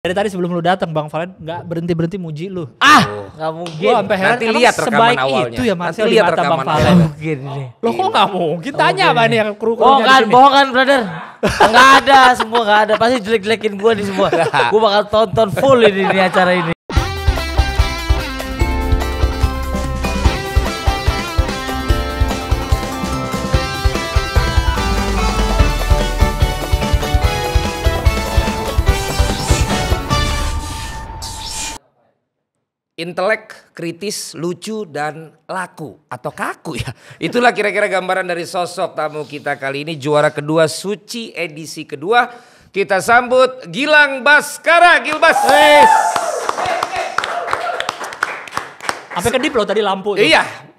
Dari tadi sebelum lu datang Bang Valen nggak berhenti berhenti muji lu. Ah, oh. nggak mungkin. Gua sampai heran. Nanti lihat rekaman awalnya. Itu ya Nanti lihat rekaman Bang Valen. Mungkin nih. Lo kok nggak mungkin? Tanya apa nih yang kru kru Bohong kan, bohong kan, brother. Nggak ada semua nggak ada. Pasti jelek jelekin gue di semua. gua bakal tonton full ini di acara ini. intelek, kritis, lucu, dan laku atau kaku ya. Itulah kira-kira gambaran dari sosok tamu kita kali ini juara kedua Suci edisi kedua. Kita sambut Gilang Baskara, Gilbas. Yes. Sampai kedip loh tadi lampu tuh.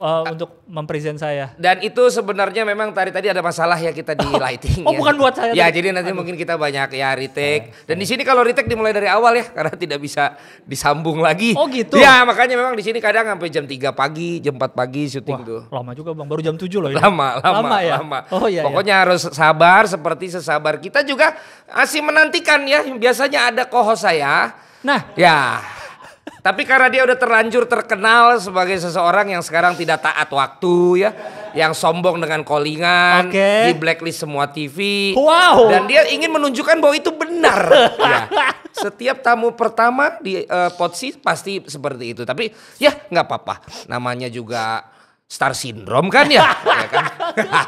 Uh, untuk mempresent saya. Dan itu sebenarnya memang tadi tadi ada masalah ya kita di oh. lighting. oh ya. bukan buat saya. Ya tadi. jadi nanti Aduh. mungkin kita banyak ya retake. Dan di sini kalau retake dimulai dari awal ya karena tidak bisa disambung lagi. Oh gitu. Ya makanya memang di sini kadang sampai jam 3 pagi, jam 4 pagi syuting Wah, tuh. Lama juga Bang, baru jam 7 loh ya. Lama, lama, lama ya. Lama. Oh iya. iya. Pokoknya iya. harus sabar seperti sesabar kita juga masih menantikan ya. Biasanya ada koho saya. Nah, ya tapi karena dia udah terlanjur terkenal sebagai seseorang yang sekarang tidak taat waktu ya, yang sombong dengan callingan, okay. di blacklist semua TV. Wow. Dan dia ingin menunjukkan bahwa itu benar. ya. Setiap tamu pertama di uh, eh, Potsi pasti seperti itu. Tapi ya nggak apa-apa. Namanya juga star syndrome kan ya, ya kan?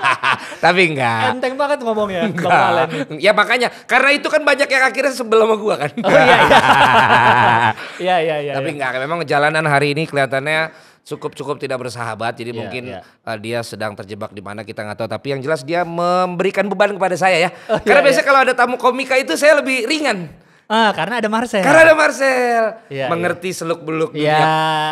tapi enggak enteng banget ngomongnya enggak. ya makanya karena itu kan banyak yang akhirnya sebelum sama gua kan oh, iya, iya. iya iya iya tapi iya. enggak memang jalanan hari ini kelihatannya cukup cukup tidak bersahabat jadi iya, mungkin iya. Eh, dia sedang terjebak di mana kita nggak tahu tapi yang jelas dia memberikan beban kepada saya ya oh, karena yeah, biasanya kalau ada tamu komika itu saya lebih ringan Ah, karena ada Marcel. Karena ada Marcel. Ya, mengerti ya. seluk-beluk dunia ya.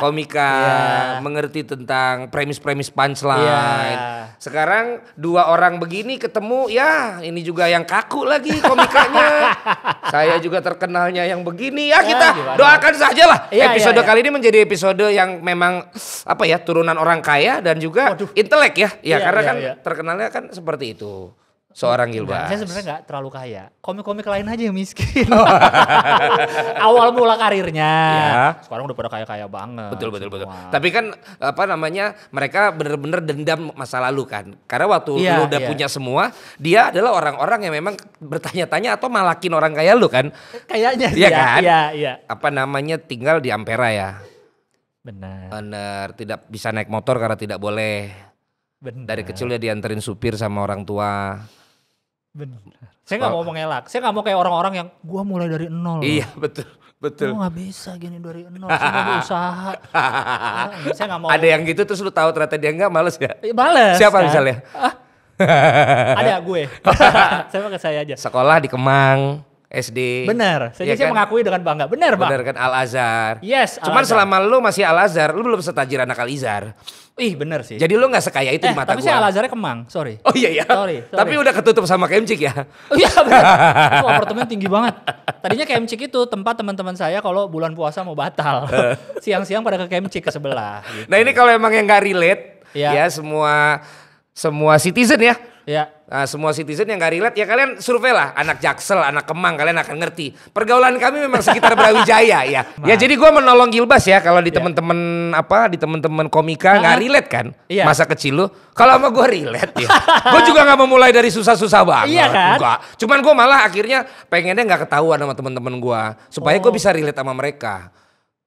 komika, ya. mengerti tentang premis-premis punchline. Ya. Sekarang dua orang begini ketemu, ya ini juga yang kaku lagi komikanya. Saya juga terkenalnya yang begini. Ya, ya kita ya, doakan saja lah. Ya, episode ya, ya. kali ini menjadi episode yang memang apa ya, turunan orang kaya dan juga intelek ya. Ya, ya karena ya, kan ya. terkenalnya kan seperti itu seorang Gilbas. Nah, saya sebenarnya nggak terlalu kaya. Komik-komik lain aja yang miskin. Oh. Awal mula karirnya. Ya. Sekarang udah pada kaya-kaya banget. Betul betul semua. betul. Tapi kan apa namanya? Mereka benar-benar dendam masa lalu kan. Karena waktu ya, lu udah ya. punya semua, dia adalah orang-orang yang memang bertanya-tanya atau malakin orang kaya lu kan. Kayaknya sih. Iya ya, kan? Iya, iya. Apa namanya? Tinggal di Ampera ya. Benar. Benar, tidak bisa naik motor karena tidak boleh. Benar. Dari kecil dia dianterin supir sama orang tua. Benar. Saya nggak mau mengelak. Saya nggak mau kayak orang-orang yang gua mulai dari nol. Iya betul. Betul. Gue gak bisa gini dari nol, saya berusaha. nah, saya gak mau. Ada yang gitu terus lu tahu ternyata dia gak males ya? Males. Siapa kan? misalnya? Ah, ada gue. Saya pakai saya aja. Sekolah di Kemang. SD. Benar. Iya saya ya kan? mengakui dengan bangga. Benar, pak. Benar kan Al Azhar. Yes. Al Cuman selama lu masih Al Azhar, lu belum setajir anak Al Izar. Ih, benar sih. Jadi lu nggak sekaya itu eh, di mata tapi gua. Tapi si Al Azharnya kemang, sorry. Oh iya ya. Sorry, sorry. Tapi udah ketutup sama Kemcik ya. Oh, iya benar. itu apartemen tinggi banget. Tadinya Kemcik itu tempat teman-teman saya kalau bulan puasa mau batal. Eh. Siang-siang pada ke Kemcik ke sebelah. Nah, gitu. Nah ini kalau emang yang nggak relate, ya. ya semua semua citizen ya Ya. Nah, semua citizen yang gak relate ya kalian survei lah anak Jaksel, anak Kemang kalian akan ngerti. Pergaulan kami memang sekitar Brawijaya ya. ya Maaf. Ya jadi gua menolong Gilbas ya kalau di ya. temen-temen apa di temen-temen komika gak relate kan ya. masa kecil lu. Kalau sama gua relate ya. gua juga nggak memulai dari susah-susah banget. Iya kan? Enggak. Cuman gua malah akhirnya pengennya nggak ketahuan sama temen-temen gua supaya oh. gua bisa relate sama mereka.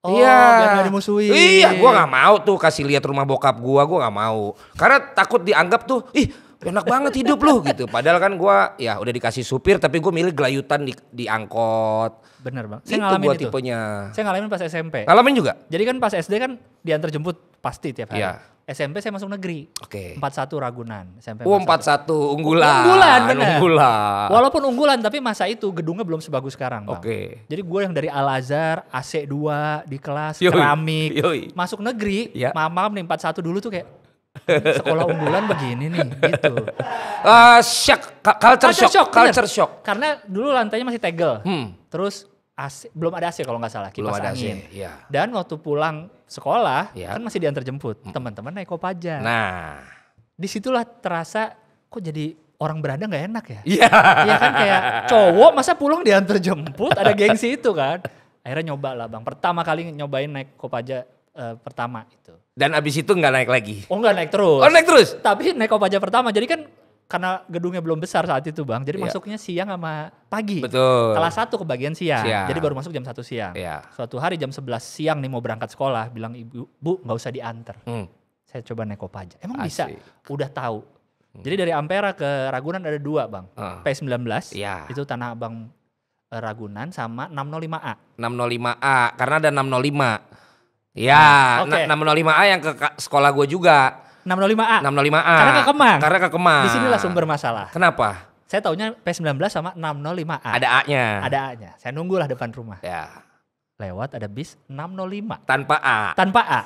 Oh, iya. biar Iya, gua nggak mau tuh kasih lihat rumah bokap gue gue gak mau. Karena takut dianggap tuh, ih enak banget hidup lu gitu. Padahal kan gua ya udah dikasih supir tapi gue milih gelayutan di, di angkot. Bener bang. Saya ngalamin itu. tipenya. Saya ngalamin pas SMP. Ngalamin juga? Jadi kan pas SD kan diantar jemput pasti tiap hari. Ya. SMP saya masuk negeri. Oke. Okay. 41 Ragunan. SMP oh, 41 unggulan. Unggulan bener. Unggulan. Walaupun unggulan tapi masa itu gedungnya belum sebagus sekarang, Oke. Okay. Jadi gue yang dari Al Azhar, AC 2 di kelas Yui. keramik, Yui. masuk negeri, ya. mama nih 41 dulu tuh kayak sekolah unggulan begini nih gitu. Uh, shock, culture, culture shock, shock culture bener. shock. Karena dulu lantainya masih tegel. Hmm. Terus AC, belum ada AC kalau nggak salah kipas belum ada angin. AC, ya. Dan waktu pulang sekolah ya. kan masih diantar jemput. Hmm. Teman-teman naik kopaja. Nah, disitulah terasa kok jadi orang berada nggak enak ya. Iya. Yeah. kan kayak cowok masa pulang diantar jemput ada gengsi itu kan. Akhirnya nyoba lah bang. Pertama kali nyobain naik kopaja uh, pertama itu. Dan abis itu nggak naik lagi. Oh nggak naik terus. Oh naik terus. Tapi naik kopaja pertama. Jadi kan karena gedungnya belum besar saat itu bang. Jadi yeah. masuknya siang sama pagi. Betul. Kelas satu kebagian siang. siang. Jadi baru masuk jam satu siang. Yeah. Suatu hari jam 11 siang nih mau berangkat sekolah. Bilang ibu, bu nggak usah diantar. Hmm. Saya coba naik kopaja, Emang Asik. bisa? Udah tahu. Hmm. Jadi dari Ampera ke Ragunan ada dua bang. Uh. P19 yeah. itu Tanah Abang eh, Ragunan sama 605A. 605A karena ada 605. Ya, nol lima a yang ke sekolah gue juga. 605A. lima a Karena ke Kemang. Karena ke Kemang. Di sinilah sumber masalah. Kenapa? Saya taunya P19 sama 605A. Ada A-nya. Ada A-nya. Saya nunggulah depan rumah. Ya. Lewat ada bis 605. Tanpa A. Tanpa A.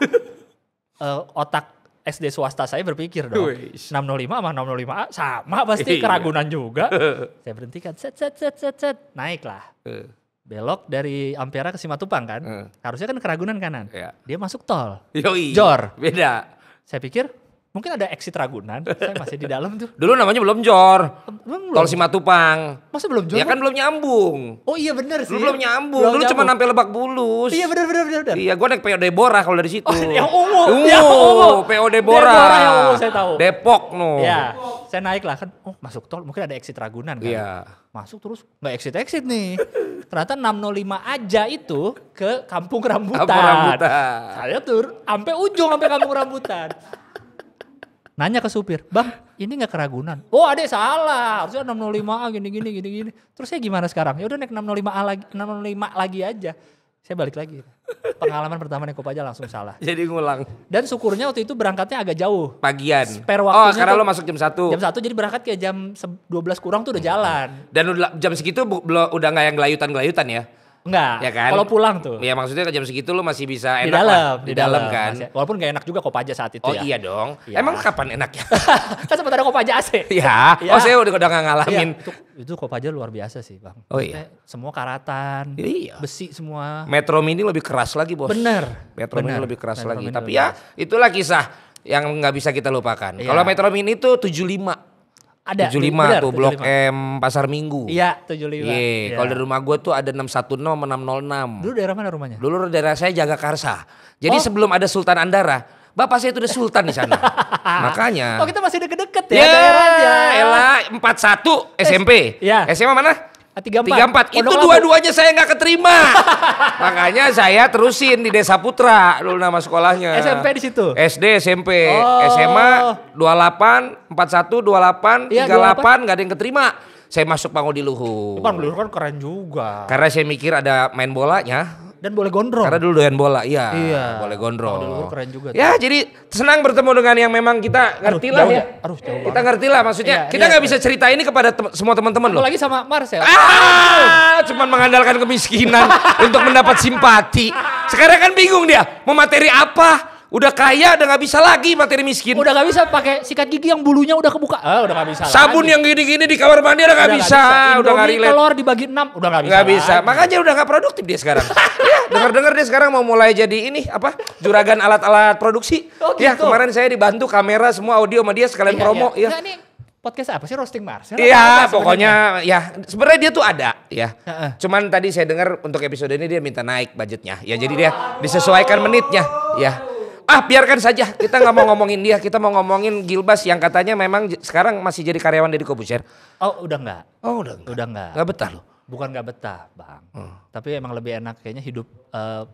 uh, otak SD swasta saya berpikir dong. Uish. 605 sama 605A sama pasti iya. keragunan juga. saya berhentikan. Set set set set set. Naiklah. Uh belok dari Ampera ke Simatupang kan. Hmm. Harusnya kan keragunan Ragunan kanan. Yeah. Dia masuk tol. Yoi. Jor. Beda. Saya pikir mungkin ada exit Ragunan, saya masih di dalam tuh. Dulu namanya belum Jor. Belum, Tol Simatupang. Masa belum Jor? Ya kan belum nyambung. Oh iya bener sih. Dulu belum nyambung. Belum Dulu cuma sampai Lebak Bulus. Iya bener bener. bener. Iya, gua naik PO Deborah kalau dari situ. Oh, yang ungu. Yang ungu. PO Deborah. Deborah yang ungu saya tahu. Depok no. Iya. Saya naik lah kan, oh masuk tol, mungkin ada exit Ragunan kan. Iya. Masuk terus Gak exit exit nih. Ternyata 605 aja itu ke Kampung Rambutan. Kampung Rambutan. Saya tur sampai ujung sampai Kampung Rambutan. Nanya ke supir, "Bang, ini gak keragunan?" "Oh, ada salah. Harusnya 605A gini gini gini gini." Terus saya gimana sekarang? Ya udah naik 605A lagi, 605 lagi aja. Saya balik lagi. Pengalaman pertama naik aja langsung salah. Jadi ngulang. Dan syukurnya waktu itu berangkatnya agak jauh. Pagian. Spare waktu. Oh, karena lo masuk jam satu Jam satu jadi berangkat kayak jam 12 kurang tuh udah jalan. Dan udah, jam segitu udah nggak yang gelayutan-gelayutan ya. Enggak. Ya kan? Kalau pulang tuh. Ya maksudnya ke jam segitu lu masih bisa enak di dalam, di, dalam, kan. Masih, walaupun gak enak juga kopaja saat itu oh, ya. Oh iya dong. Ya. Emang kapan enaknya? kan sempat ada kopaja AC. Iya. ya. Oh saya udah udah gak ngalamin. Ya, itu, itu kopaja luar biasa sih bang. Oh iya. Maksudnya, semua karatan. Iya. Besi semua. Metro Mini lebih keras lagi bos. Bener. Metro Mini lebih keras Metro lagi. Mini Tapi ya keras. itulah kisah yang nggak bisa kita lupakan. Ya. Kalau Metro Mini itu 75. Ada. 75 benar, tuh Blok 75. M Pasar Minggu. Iya, 75. Iya, yeah. yeah. kalau dari rumah gue tuh ada 610 sama 606. Dulu daerah mana rumahnya? Dulu daerah saya Jaga Karsa. Jadi oh. sebelum ada Sultan Andara, Bapak saya itu udah sultan di sana. Makanya. Oh kita masih deket-deket ya yeah, daerahnya. Elah 41 SMP. Yeah. SMA mana? Ah, tiga empat itu dua-duanya saya nggak keterima makanya saya terusin di desa putra dulu nama sekolahnya SMP di situ SD SMP oh. SMA 28 41 28 ya, 38 nggak ada yang keterima saya masuk bangun di Luhur. Pangodi Luhur kan keren juga. Karena saya mikir ada main bolanya. Dan boleh gondrong. Karena dulu doyan bola, iya. Iya. Boleh gondrong. Oh, dulu keren juga. Ya, tuh. jadi senang bertemu dengan yang memang kita ngerti lah ya. ya. Aduh, jauh kita ngerti lah maksudnya. Iya, kita iya, nggak iya, bisa cerita ini kepada te semua teman-teman loh. Lagi sama Marcel. Ya? Ah, cuman mengandalkan kemiskinan untuk mendapat simpati. Sekarang kan bingung dia, mau materi apa? Udah kaya udah nggak bisa lagi materi miskin. Udah nggak bisa pakai sikat gigi yang bulunya udah kebuka. Ah, udah nggak bisa. Sabun lagi. yang gini-gini di kamar mandi udah nggak bisa. bisa. Udah nggak relate. Telur dibagi enam udah nggak bisa. Nggak bisa. Makanya udah nggak produktif dia sekarang. ya, dengar-dengar dia sekarang mau mulai jadi ini apa juragan alat-alat produksi. Oh, ya, gitu. Ya kemarin saya dibantu kamera semua audio sama dia sekalian iya, promo. Iya. Ya. nggak, nih. podcast apa sih roasting Mars? Iya, pokoknya ya sebenarnya dia tuh ada ya. Uh-uh. Cuman tadi saya dengar untuk episode ini dia minta naik budgetnya. Ya wow. jadi dia disesuaikan menitnya. Ya ah biarkan saja kita nggak mau ngomongin dia kita mau ngomongin Gilbas yang katanya memang sekarang masih jadi karyawan dari Kobusher oh udah nggak oh udah nggak udah nggak nggak betah loh bukan nggak betah bang hmm. tapi emang lebih enak kayaknya hidup uh,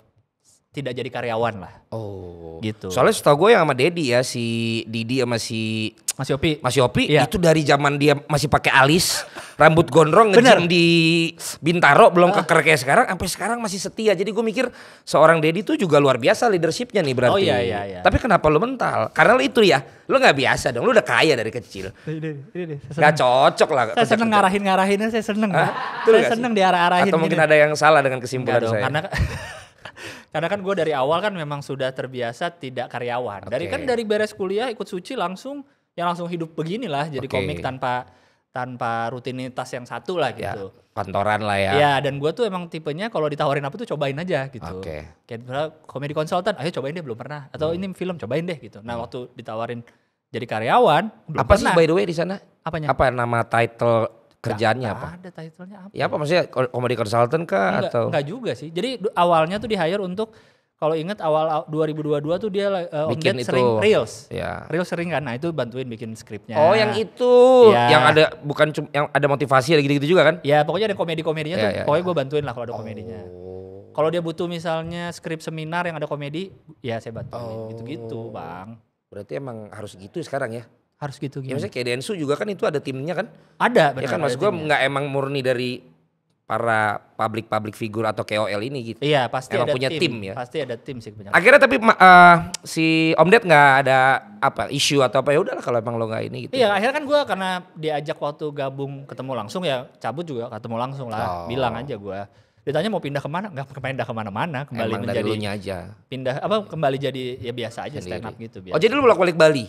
tidak jadi karyawan lah. Oh. Gitu. Soalnya setahu gue yang sama Dedi ya si Didi sama si Mas Yopi. Mas Yopi ya. itu dari zaman dia masih pakai alis, rambut gondrong ngejim di Bintaro belum ah. keker kayak sekarang sampai sekarang masih setia. Jadi gue mikir seorang Dedi itu juga luar biasa leadershipnya nih berarti. Oh iya iya iya. Tapi kenapa lu mental? Karena lu itu ya, lu nggak biasa dong. Lu udah kaya dari kecil. Ini, ini, ini, gak cocok lah. Saya seneng ngarahin ngarahinnya saya seneng. Ah, Saya seneng diarah-arahin. Atau mungkin ini. ada yang salah dengan kesimpulan saya. Karena karena kan gue dari awal kan memang sudah terbiasa tidak karyawan. Okay. Dari kan dari beres kuliah ikut suci langsung yang langsung hidup beginilah jadi okay. komik tanpa tanpa rutinitas yang satu lah ya, gitu. Ya, kantoran lah ya. Iya, dan gue tuh emang tipenya kalau ditawarin apa tuh cobain aja gitu. Oke. Okay. Kayak misalnya komedi konsultan, ayo cobain deh belum pernah. Atau hmm. ini film cobain deh gitu. Nah hmm. waktu ditawarin jadi karyawan, belum apa pernah. sih by the way di sana? Apanya? Apa nama title kerjaannya apa? Gak ada titlenya apa? Ya apa maksudnya komedi konsultan kah enggak, atau? Enggak juga sih. Jadi awalnya tuh di hire untuk kalau ingat awal 2022 tuh dia uh, bikin Om itu. sering reels, ya. reels sering kan, nah itu bantuin bikin skripnya. Oh yang itu, ya. yang ada bukan cum, yang ada motivasi lagi gitu juga kan? Ya pokoknya ada komedi komedinya ya, tuh, ya, pokoknya ya. gue bantuin lah kalau ada oh. komedinya. Kalau dia butuh misalnya skrip seminar yang ada komedi, ya saya bantuin oh. gitu-gitu bang. Berarti emang harus gitu sekarang ya? harus gitu gitu. Ya maksudnya kayak Densu juga kan itu ada timnya kan? Ada benar. Ya kan maksud gue nggak emang murni dari para public public figure atau KOL ini gitu. Iya pasti emang ada punya tim, tim ya. Pasti ada tim sih punya. Akhirnya tapi uh, si Om Ded nggak ada apa isu atau apa ya udahlah kalau emang lo nggak ini gitu. Iya akhirnya kan gue karena diajak waktu gabung ketemu langsung ya cabut juga ketemu langsung lah oh. bilang aja gue ditanya mau pindah kemana nggak pindah kemana-mana kembali Emang menjadi aja. pindah apa kembali jadi ya biasa aja Sendiri. stand up gitu biasa. oh jadi lu bolak balik Bali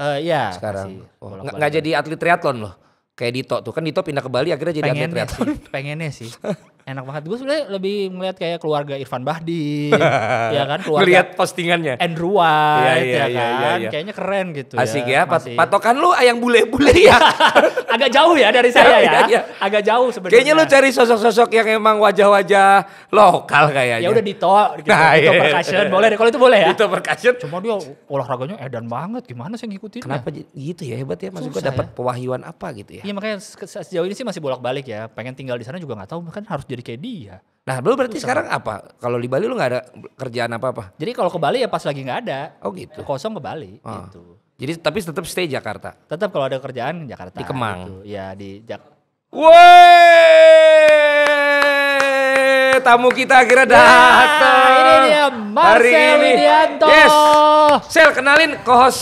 Uh, iya. Sekarang. Oh, nggak jadi atlet triathlon loh. Kayak Dito tuh kan Dito pindah ke Bali akhirnya jadi pengennya atlet triathlon. Sih, pengennya sih. enak banget. Gue sebenarnya lebih ngeliat kayak keluarga Irfan Bahdi, ya kan? Keluarga Ngeliat postingannya. Andrew iya, White, iya, ya, ya, ya, kan? Ya, ya. Kayaknya keren gitu ya, Asik ya. Pat Masih. patokan lu ayang bule-bule ya. Agak jauh ya dari saya iya, ya. ya. Agak jauh sebenarnya. Kayaknya lu cari sosok-sosok yang emang wajah-wajah lokal kayaknya. Ya udah Dito, nah, gitu. Nah, Dito iya. percussion boleh deh. Kalau itu boleh ya. Dito percussion. Cuma dia olahraganya edan banget. Gimana sih ngikutin? Kenapa gitu ya hebat ya? Maksud gue dapat ya. pewahyuan apa gitu ya? Iya makanya sejauh ini sih masih bolak-balik ya. Pengen tinggal di sana juga nggak tahu. Kan harus jadi kayak dia. Nah, lu berarti sekarang apa? Kalau di Bali lu gak ada kerjaan apa-apa? Jadi kalau ke Bali ya pas lagi gak ada. Oh gitu. Kosong ke Bali oh. gitu. Jadi tapi tetap stay Jakarta. Tetap kalau ada kerjaan Jakarta. Di Kemang. Gitu. Ya di Jakarta. Wey! Tamu kita akhirnya ya, datang. ini dia Marcel Hari ini. Widianto. Yes. Sel kenalin kos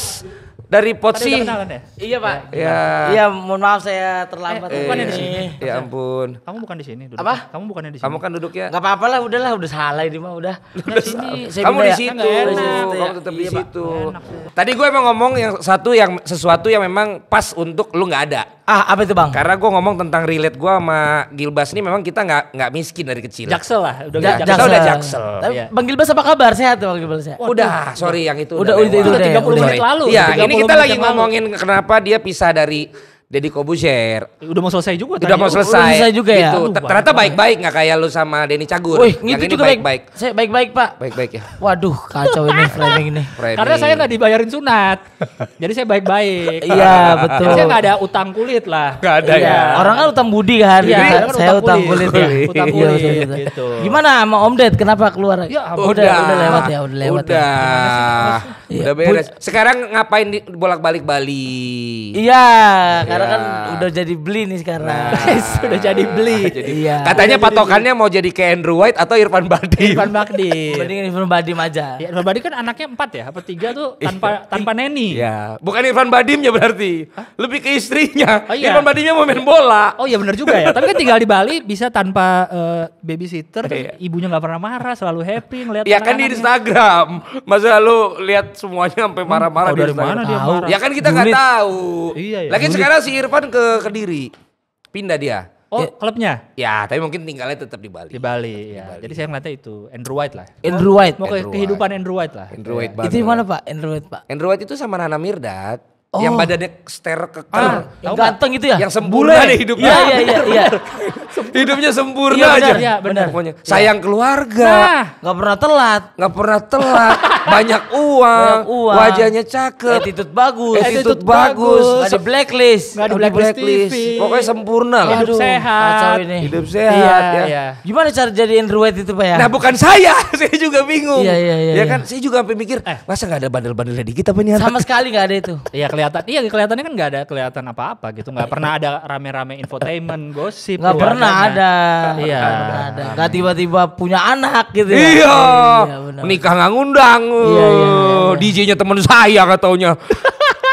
dari Potsi. Ya? Iya pak. Iya. Iya mohon maaf saya terlambat. Eh, bukan di sini. Eh, ya ampun. Kamu bukan di sini. Duduk. Apa? Ya? Kamu bukan di sini. Kamu kan duduknya. Gak apa-apa lah, udahlah, udah salah ini mah udah. udah sini. Kamu di ya, situ. Kan iya, kamu tetap di iya, situ. Tadi gue emang ngomong yang satu yang sesuatu yang memang pas untuk lu nggak ada. Ah, apa itu bang? Karena gue ngomong tentang relate gue sama Gilbas ini memang kita nggak nggak miskin dari kecil. Jaksel lah, udah ja, jaksel. Kita udah jaksel. Tapi ya. Bang Gilbas apa kabar? Sehat bang Gilbas? ya? udah, sorry yang itu. Udah, udah, udah, udah, udah udah, udah, menit lalu. Iya, ini kita lagi ngomongin udah, kenapa dia pisah dari Deddy Kobuser. Eh, udah mau selesai juga Udah mau selesai. Udah selesai juga ya. Gitu. Aduh, Ternyata baik-baik nggak kayak lu sama Denny Cagur. Wih, yang gitu juga baik-baik. Saya baik-baik, Pak. Baik-baik ya. Waduh, kacau ini framing ini. Framing. Karena saya nggak dibayarin sunat. Jadi saya baik-baik. Iya, betul. Jadi saya nggak ada utang kulit lah. Gak ada ya. ya. Orang kan utang budi kan. Iya, kan saya utang kulit. Utang kulit. Ya. Iya, utang iya, kulit. Iya, gitu. Gimana sama Om Ded? Kenapa keluar? Ya, udah, udah, udah lewat ya, udah lewat. Udah. Ya. Udah iya. beres. Sekarang ngapain bolak-balik Bali? Iya, sekarang kan iya. udah jadi beli nih sekarang. Nah. udah jadi beli. iya. Katanya udah patokannya jadi mau jadi ke Andrew White atau Irfan Bardi. Irfan Badi. Iya. Mendingan Irfan Bardi aja. Ya, Irfan Bardi kan anaknya empat ya, apa tiga tuh iya. tanpa tanpa neni. Ya, bukan Irfan Badimnya berarti. Hah? Lebih ke istrinya. Oh, iya. Irfan Badimnya mau main bola. Oh iya benar juga ya. Tapi kan tinggal di Bali bisa tanpa uh, babysitter, iya. ibunya nggak pernah marah, selalu happy ngeliat. Ya kan di Instagram. Masa lu lihat semuanya sampai hmm. marah-marah oh, di Instagram. Mana dia marah? Ya kan kita nggak tahu. Iya, iya. Lagi sekarang si Irfan ke Kediri. Pindah dia. Oh, ya, klubnya? Ya, tapi mungkin tinggalnya tetap di Bali. Di Bali, ya. Di Bali. Jadi saya ngeliatnya itu Andrew White lah. Andrew White. Mau Andrew kehidupan Andrew White lah. Andrew White ya. Itu mana, Pak? Andrew White, Pak. Andrew White itu sama Nana Mirdad. Oh. Yang badannya ster keker. Ah, yang ganteng itu ya? Yang sembuh deh hidupnya. Iya, iya, iya. iya. sempurna. Hidupnya sempurna iya, aja. Iya, benar. Pokoknya sayang keluarga. Nah, pernah telat. Gak pernah telat. Banyak uang. Banyak uang. Wajahnya cakep. Attitude bagus. Attitude, bagus. bagus. Gak di blacklist. Gak di blacklist. blacklist. Pokoknya sempurna Hidup Hidup sehat. Ini. Hidup sehat iya, ya. Iya. Gimana cara jadi android itu Pak ya? Nah bukan saya. saya juga bingung. Iya, iya, iya. Ya iya. kan iya. saya juga sampai mikir eh. masa gak ada bandel-bandelnya dikit apa punya? Sama sekali gak ada itu. Iya kelihatan. Iya kelihatannya kan gak ada kelihatan apa-apa gitu. Gak pernah ada rame-rame infotainment, gosip. Gak pernah pernah iya. ada. Iya. Ada. Gak tiba-tiba punya anak gitu ya. Iya. iya Nikah nggak ngundang. Iya, iya, iya, uh, iya, iya. DJ-nya teman saya katanya.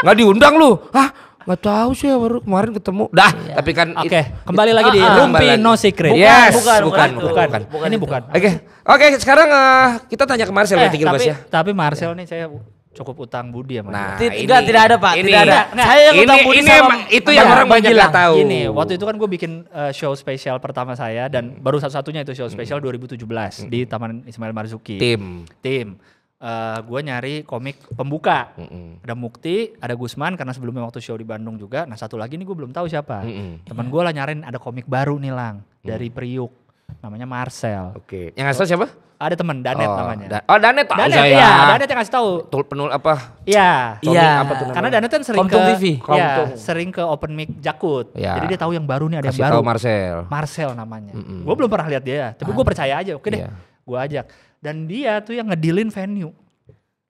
nggak diundang lu. Hah? Gak tahu sih baru kemarin ketemu. Dah, iya. tapi kan Oke, okay. kembali lagi di ah, ah, Rumpi No Secret. Bukan, yes, bukan, bukan, bukan, bukan. bukan. Ini bukan. Oke. Okay. Oke, okay, sekarang uh, kita tanya ke Marcel eh, ya, tinggal tapi, ya. Tapi Marcel yeah. nih saya cukup utang budi ya Nah, tidak, ini, tidak ada Pak, ini, tidak ada. Nah, saya yang ini, utang budi ini sama, itu yang orang banyak nggak tahu. Ini waktu itu kan gue bikin uh, show spesial pertama saya dan hmm. baru satu-satunya itu show hmm. spesial hmm. 2017 hmm. di Taman Ismail Marzuki. Tim. Tim. Uh, eh, gue nyari komik pembuka Hmm. ada Mukti, ada Gusman karena sebelumnya waktu show di Bandung juga. Nah satu lagi nih gue belum tahu siapa. Hmm. Temen gue lah nyarin ada komik baru nih lang hmm. dari Priuk namanya Marcel. Oke. Yang ngasih tahu siapa? Ada teman Danet oh, namanya. Da oh Danet tahu Danet, saya. Iya, Danet yang ngasih tahu. Tul penul apa? Iya. Iya. Karena Danet kan sering Komtung ke TV. Iya, sering ke open mic Jakut. Ya. Jadi dia tahu yang baru nih ada Kasih yang baru. Tahu Marcel. Marcel namanya. Mm -mm. Gue belum pernah lihat dia, tapi gue ah. percaya aja. Oke deh. Yeah. Gue ajak. Dan dia tuh yang ngedilin venue.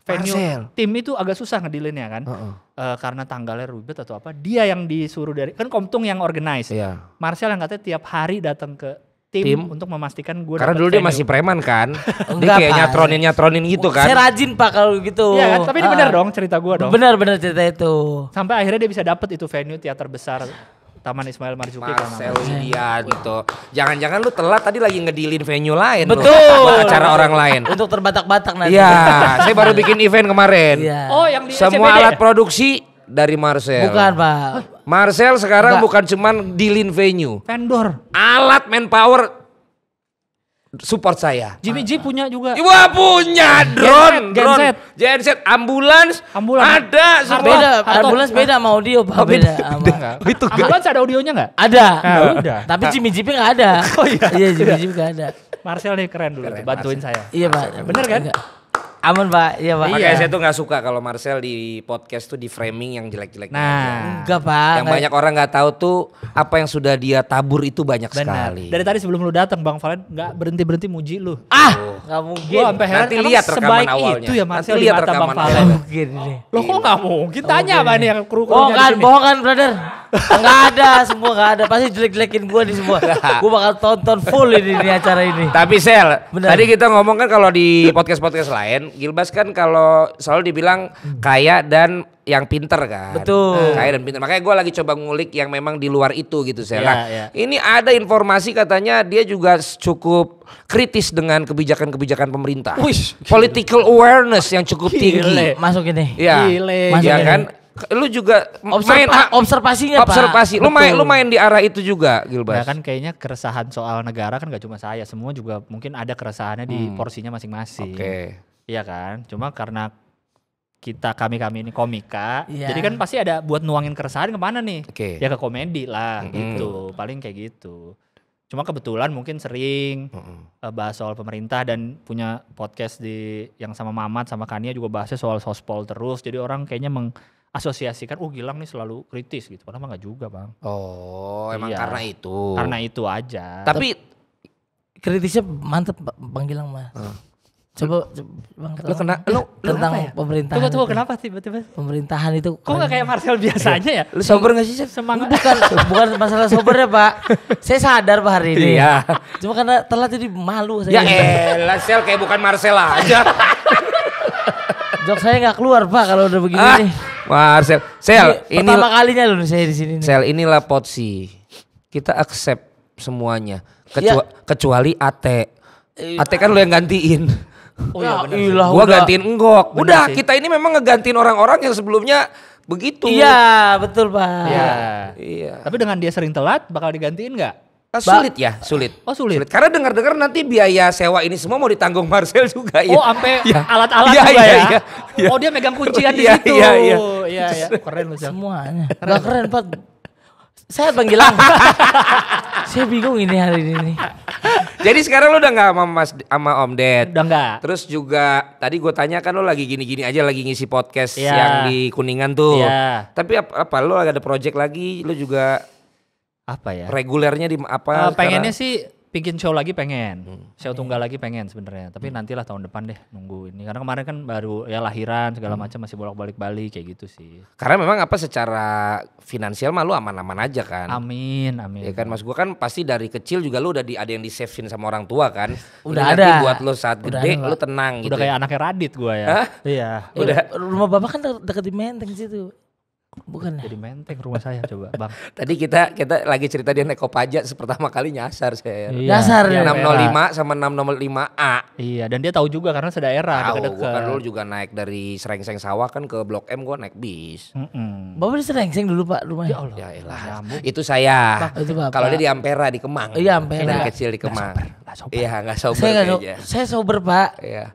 Venue Marcel. tim itu agak susah ngedilin ya kan. Uh -uh. Uh, karena tanggalnya rubet atau apa. Dia yang disuruh dari kan Komtung yang organize. Yeah. Marcel yang katanya tiap hari datang ke tim, tim untuk memastikan gue karena dulu dia masih preman kan dia kayak nyatronin nyatronin gitu kan saya rajin pak kalau gitu ya kan tapi ini benar ah. dong cerita gue dong benar benar cerita itu sampai akhirnya dia bisa dapat itu venue teater besar Taman Ismail Marzuki Marcel Widian gitu. Jangan-jangan lu telat tadi lagi ngedilin venue lain Betul. Lu, acara orang lain. Untuk terbatak-batak nanti. Iya, saya baru bikin event kemarin. Ya. Oh, yang di Semua SCBD. alat ya? produksi dari Marcel. Bukan pak. Marcel sekarang Enggak. bukan cuman dealin venue. Vendor. Alat manpower support saya. Jimmy G punya juga. Iya punya drone, drone, genset, genset, ambulans, ambulans ada semua. Beda, ambulans beda sama audio pak. Oh, beda. beda. Oh, itu ambulans ada audionya nggak? Ada. Nah, udah. Tapi nah. Jimmy G nggak ada. Oh iya. Iya Jimmy iya. G nggak ada. Marcel nih keren dulu, keren, bantuin Marcel. saya. Iya pak. Bener kan? Enggak. Aman pak, iya pak. Makanya iya. saya tuh gak suka kalau Marcel di podcast tuh di framing yang jelek-jelek. Nah, aja. enggak pak. Yang banyak orang gak tahu tuh apa yang sudah dia tabur itu banyak Bener. sekali. Dari tadi sebelum lu datang Bang Valen gak berhenti berhenti muji lu. Ah, oh. nggak mungkin. Gua sampai heran. Nanti lihat rekaman awalnya. Itu ya Marcel Nanti lihat rekaman Bang Valen. Mungkin. Loh kok nggak mungkin? Tanya apa nih yang kru kru Bohongan, bohongan brother. Enggak ada, semua enggak ada. Pasti jelek-jelekin gua di semua. gua bakal tonton full ini di acara ini. Tapi Sel, Bener. tadi kita ngomong kan kalau di podcast-podcast lain, Gilbas kan kalau selalu dibilang kaya dan yang pinter kan. Betul. Kaya dan pinter. Makanya gue lagi coba ngulik yang memang di luar itu gitu Ya, Nah, ya. ini ada informasi katanya dia juga cukup kritis dengan kebijakan-kebijakan pemerintah. Wish. Political awareness yang cukup Gile. tinggi. Masuk ini. Iya. iya Masuk ya ini. kan lu juga Observa main ah, observasinya observasi. Pak. Lu main lu main di arah itu juga, Gilbas. ya kan kayaknya keresahan soal negara kan gak cuma saya, semua juga mungkin ada keresahannya hmm. di porsinya masing-masing. Oke. Okay. Iya kan? Cuma karena kita kami kami ini komika, yeah. jadi kan pasti ada buat nuangin keresahan kemana nih? Okay. Ya ke komedi lah, mm -hmm. gitu. Paling kayak gitu. Cuma kebetulan mungkin sering mm -hmm. Eh, bahas soal pemerintah dan punya podcast di yang sama Mamat sama Kania juga bahasnya soal sospol terus. Jadi orang kayaknya meng asosiasikan oh Gilang nih selalu kritis gitu padahal nggak juga bang oh emang iya. karena itu karena itu aja tapi kritisnya mantep bang Gilang mah Coba, coba bang lo kena lo, tentang ya? pemerintahan tunggu tunggu kenapa tiba-tiba pemerintahan itu kok gak kayak Marcel biasanya ya Lo sober nggak sih semangat bukan bukan masalah sobernya pak saya sadar pak hari ini iya. cuma karena telat jadi malu saya ya elah eh, sel kayak bukan Marcel aja jok saya gak keluar pak kalau udah begini ah. Marcel, Sel, ini pertama kalinya loh saya di sini. Sel inilah potsi. Kita accept semuanya Kecua ya. kecuali Ate. Iya. Ate eh, kan lo yang gantiin. Oh iya nah, benar. gua udah. gantiin enggok. udah, sih. kita ini memang ngegantiin orang-orang yang sebelumnya begitu. Iya, betul, Pak. Iya. Iya. Tapi dengan dia sering telat bakal digantiin nggak? sulit ya, sulit. Oh, sulit. sulit. Karena dengar-dengar nanti biaya sewa ini semua mau ditanggung Marcel juga ya. Oh, sampai ya. alat-alat ya, juga ya, ya, ya. ya. Oh, dia megang kuncian di iya, situ. Iya, iya. Iya, ya. Keren loh. Semuanya. Keren, keren Pak. Saya Bang Gilang. Saya bingung ini hari ini. Jadi sekarang lu udah gak sama Mas sama Om Ded? Udah gak. Terus juga tadi gue tanya kan lu lagi gini-gini aja lagi ngisi podcast ya. yang di Kuningan tuh. Iya. Tapi apa, apa lu ada project lagi? Lu juga apa ya? Regulernya di apa? Uh, pengennya karena... sih bikin show lagi pengen, hmm. show tunggal lagi pengen sebenarnya. Tapi hmm. nantilah tahun depan deh nunggu ini karena kemarin kan baru ya lahiran segala hmm. macam masih bolak-balik Bali kayak gitu sih. Karena memang apa secara finansial mah lu aman-aman aja kan. Amin, amin. Ya kan mas gua kan pasti dari kecil juga lu udah di, ada yang di savein sama orang tua kan. udah Jadi ada. buat lu saat udah gede ada, lu tenang udah gitu. Udah kayak ya. anaknya Radit gua ya. Hah? Iya. Udah. Rumah bapak kan deket di Menteng situ. Bukan. Ya? Jadi menteng rumah saya coba, Bang. Tadi kita kita lagi cerita dia naik kopaja pertama kali nyasar saya. Iya. Nyasar ya. 605 sama 605A. Iya, dan dia tahu juga karena sedaerah Tahu, gua kan dulu juga naik dari Serengseng Sawah kan ke Blok M gua naik bis. Mm -mm. Bapak di Serengseng dulu, Pak, rumahnya. Ya Allah. Ya elah. Ya itu saya. Kalau dia di Ampera di Kemang. Iya, Ampera. kecil di Kemang. Iya, enggak sober. Saya, gak so saya sober, Pak. Iya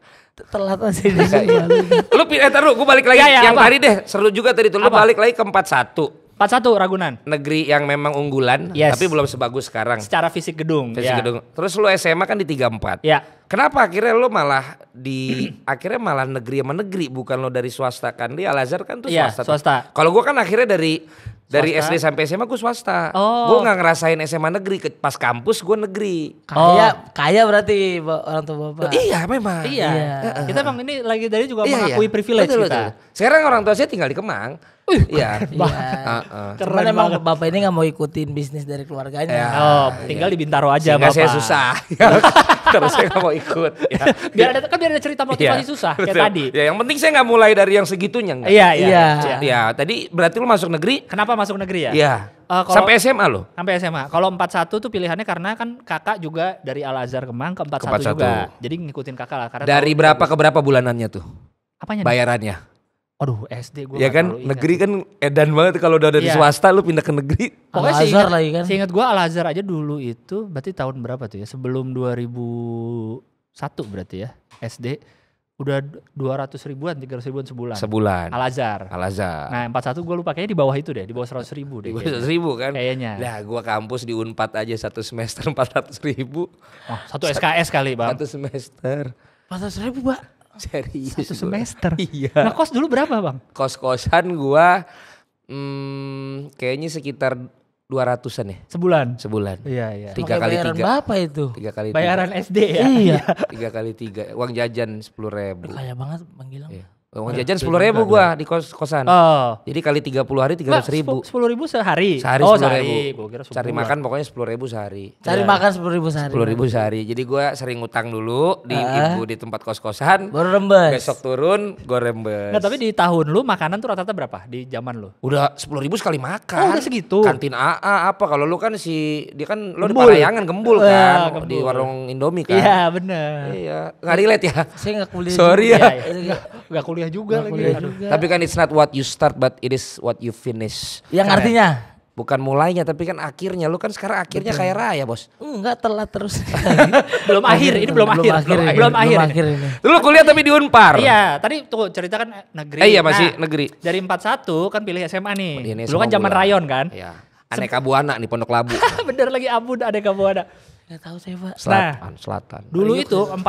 telat masih di iya. Lu pilih eh, taruh, gue balik lagi. Ya, ya, yang apa? tadi deh seru juga tadi tuh. Lu apa? balik lagi ke empat satu 41. satu Ragunan. Negeri yang memang unggulan yes. tapi belum sebagus sekarang. Secara fisik gedung. Fisik ya. gedung. Terus lu SMA kan di 34. Ya. Kenapa akhirnya lu malah di akhirnya malah negeri sama negeri bukan lo dari swasta kan? Dia Al Azhar kan tuh ya, swasta. Kalau gue kan akhirnya dari dari SD sampai SMA gue swasta. Oh. Gue nggak ngerasain SMA negeri. Pas kampus gue negeri. Kaya, oh. kaya berarti orang tua bapak. Iya memang. Iya. Uh. Kita memang ini lagi dari juga iya, mengakui iya. privilege betul, kita. Betul. Sekarang orang tua saya tinggal di Kemang. iya. Iya. Uh, uh. bapak ini nggak mau ikutin bisnis dari keluarganya. Iya. oh, tinggal iya. di Bintaro aja Sehingga bapak. saya susah. dokter saya nggak mau ikut ya. biar ada kan biar ada cerita motivasi ya, susah betul. tadi ya yang penting saya nggak mulai dari yang segitunya iya iya ya. tadi berarti lu masuk negeri kenapa masuk negeri ya iya Uh, sampai SMA loh. Sampai SMA. Kalau empat satu tuh pilihannya karena kan kakak juga dari Al Azhar Kemang ke 41 ke 41. juga. Jadi ngikutin kakak lah karena Dari berapa ke berapa bulanannya tuh? Apanya? Bayarannya. Nih? Aduh SD gue Ya kan negeri kan edan banget kalau udah dari yeah. swasta lu pindah ke negeri. Pokoknya Al-Azhar lagi kan. Seingat gue Al-Azhar aja dulu itu berarti tahun berapa tuh ya? Sebelum 2001 berarti ya SD udah 200 ribuan, 300 ribuan sebulan. Sebulan. Al-Azhar. Al-Azhar. Nah 41 gue lupa kayaknya di bawah itu deh, di bawah 100 ribu deh. Di bawah 100 ribu kan? Kayaknya. Nah gue kampus di Unpad aja satu semester 400 ribu. Oh, satu SKS kali bang. Satu semester. 400 ribu pak? Serius. Satu semester. Gua. Iya. Nah kos dulu berapa bang? Kos-kosan gue hmm, kayaknya sekitar 200-an ya. Sebulan? Sebulan. Iya, iya. Tiga kali bayaran tiga. Bayaran itu? Tiga kali tiga. Bayaran SD ya? Iya. tiga kali tiga. Uang jajan sepuluh ribu. kaya banget Bang Gilang. Iya. Uang nah, jajan sepuluh ribu gue di kos kosan. Oh. Jadi kali tiga puluh hari tiga ratus ribu. Sepuluh ribu sehari. Sehari oh, ribu. Gua kira Cari makan pokoknya sepuluh ribu sehari. Cari ya. makan sepuluh ribu sehari. Sepuluh ribu sehari. Jadi gue sering ngutang dulu di uh. ibu di tempat kos kosan. Baru rembes. Besok turun gue rembes. Nah tapi di tahun lu makanan tuh rata-rata berapa di zaman lu? Udah sepuluh ribu sekali makan. Oh udah segitu. Kantin AA apa kalau lu kan si dia kan lo di Parayangan gembul kan gembul. di warung Indomie kan. Iya benar. Iya nggak relate ya. Saya nggak kuliah. Sorry ya. Iya, iya. Nggak kuliah kuliah juga gak lagi. Kuliah juga. Tapi kan it's not what you start but it is what you finish. Yang artinya bukan mulainya tapi kan akhirnya lu kan sekarang akhirnya kayak raya bos enggak telat terus belum akhir ini belum, belum akhir, akhir belum, belum akhir, belum akhir ini. lu kuliah tapi di unpar iya tadi tuh cerita kan eh, negeri eh, iya masih nah, negeri dari 41 kan pilih SMA nih lu kan zaman rayon kan iya aneka buana nih pondok labu bener lagi abun aneka buana Gak tahu saya pak. Selatan, nah, selatan. Dulu itu 41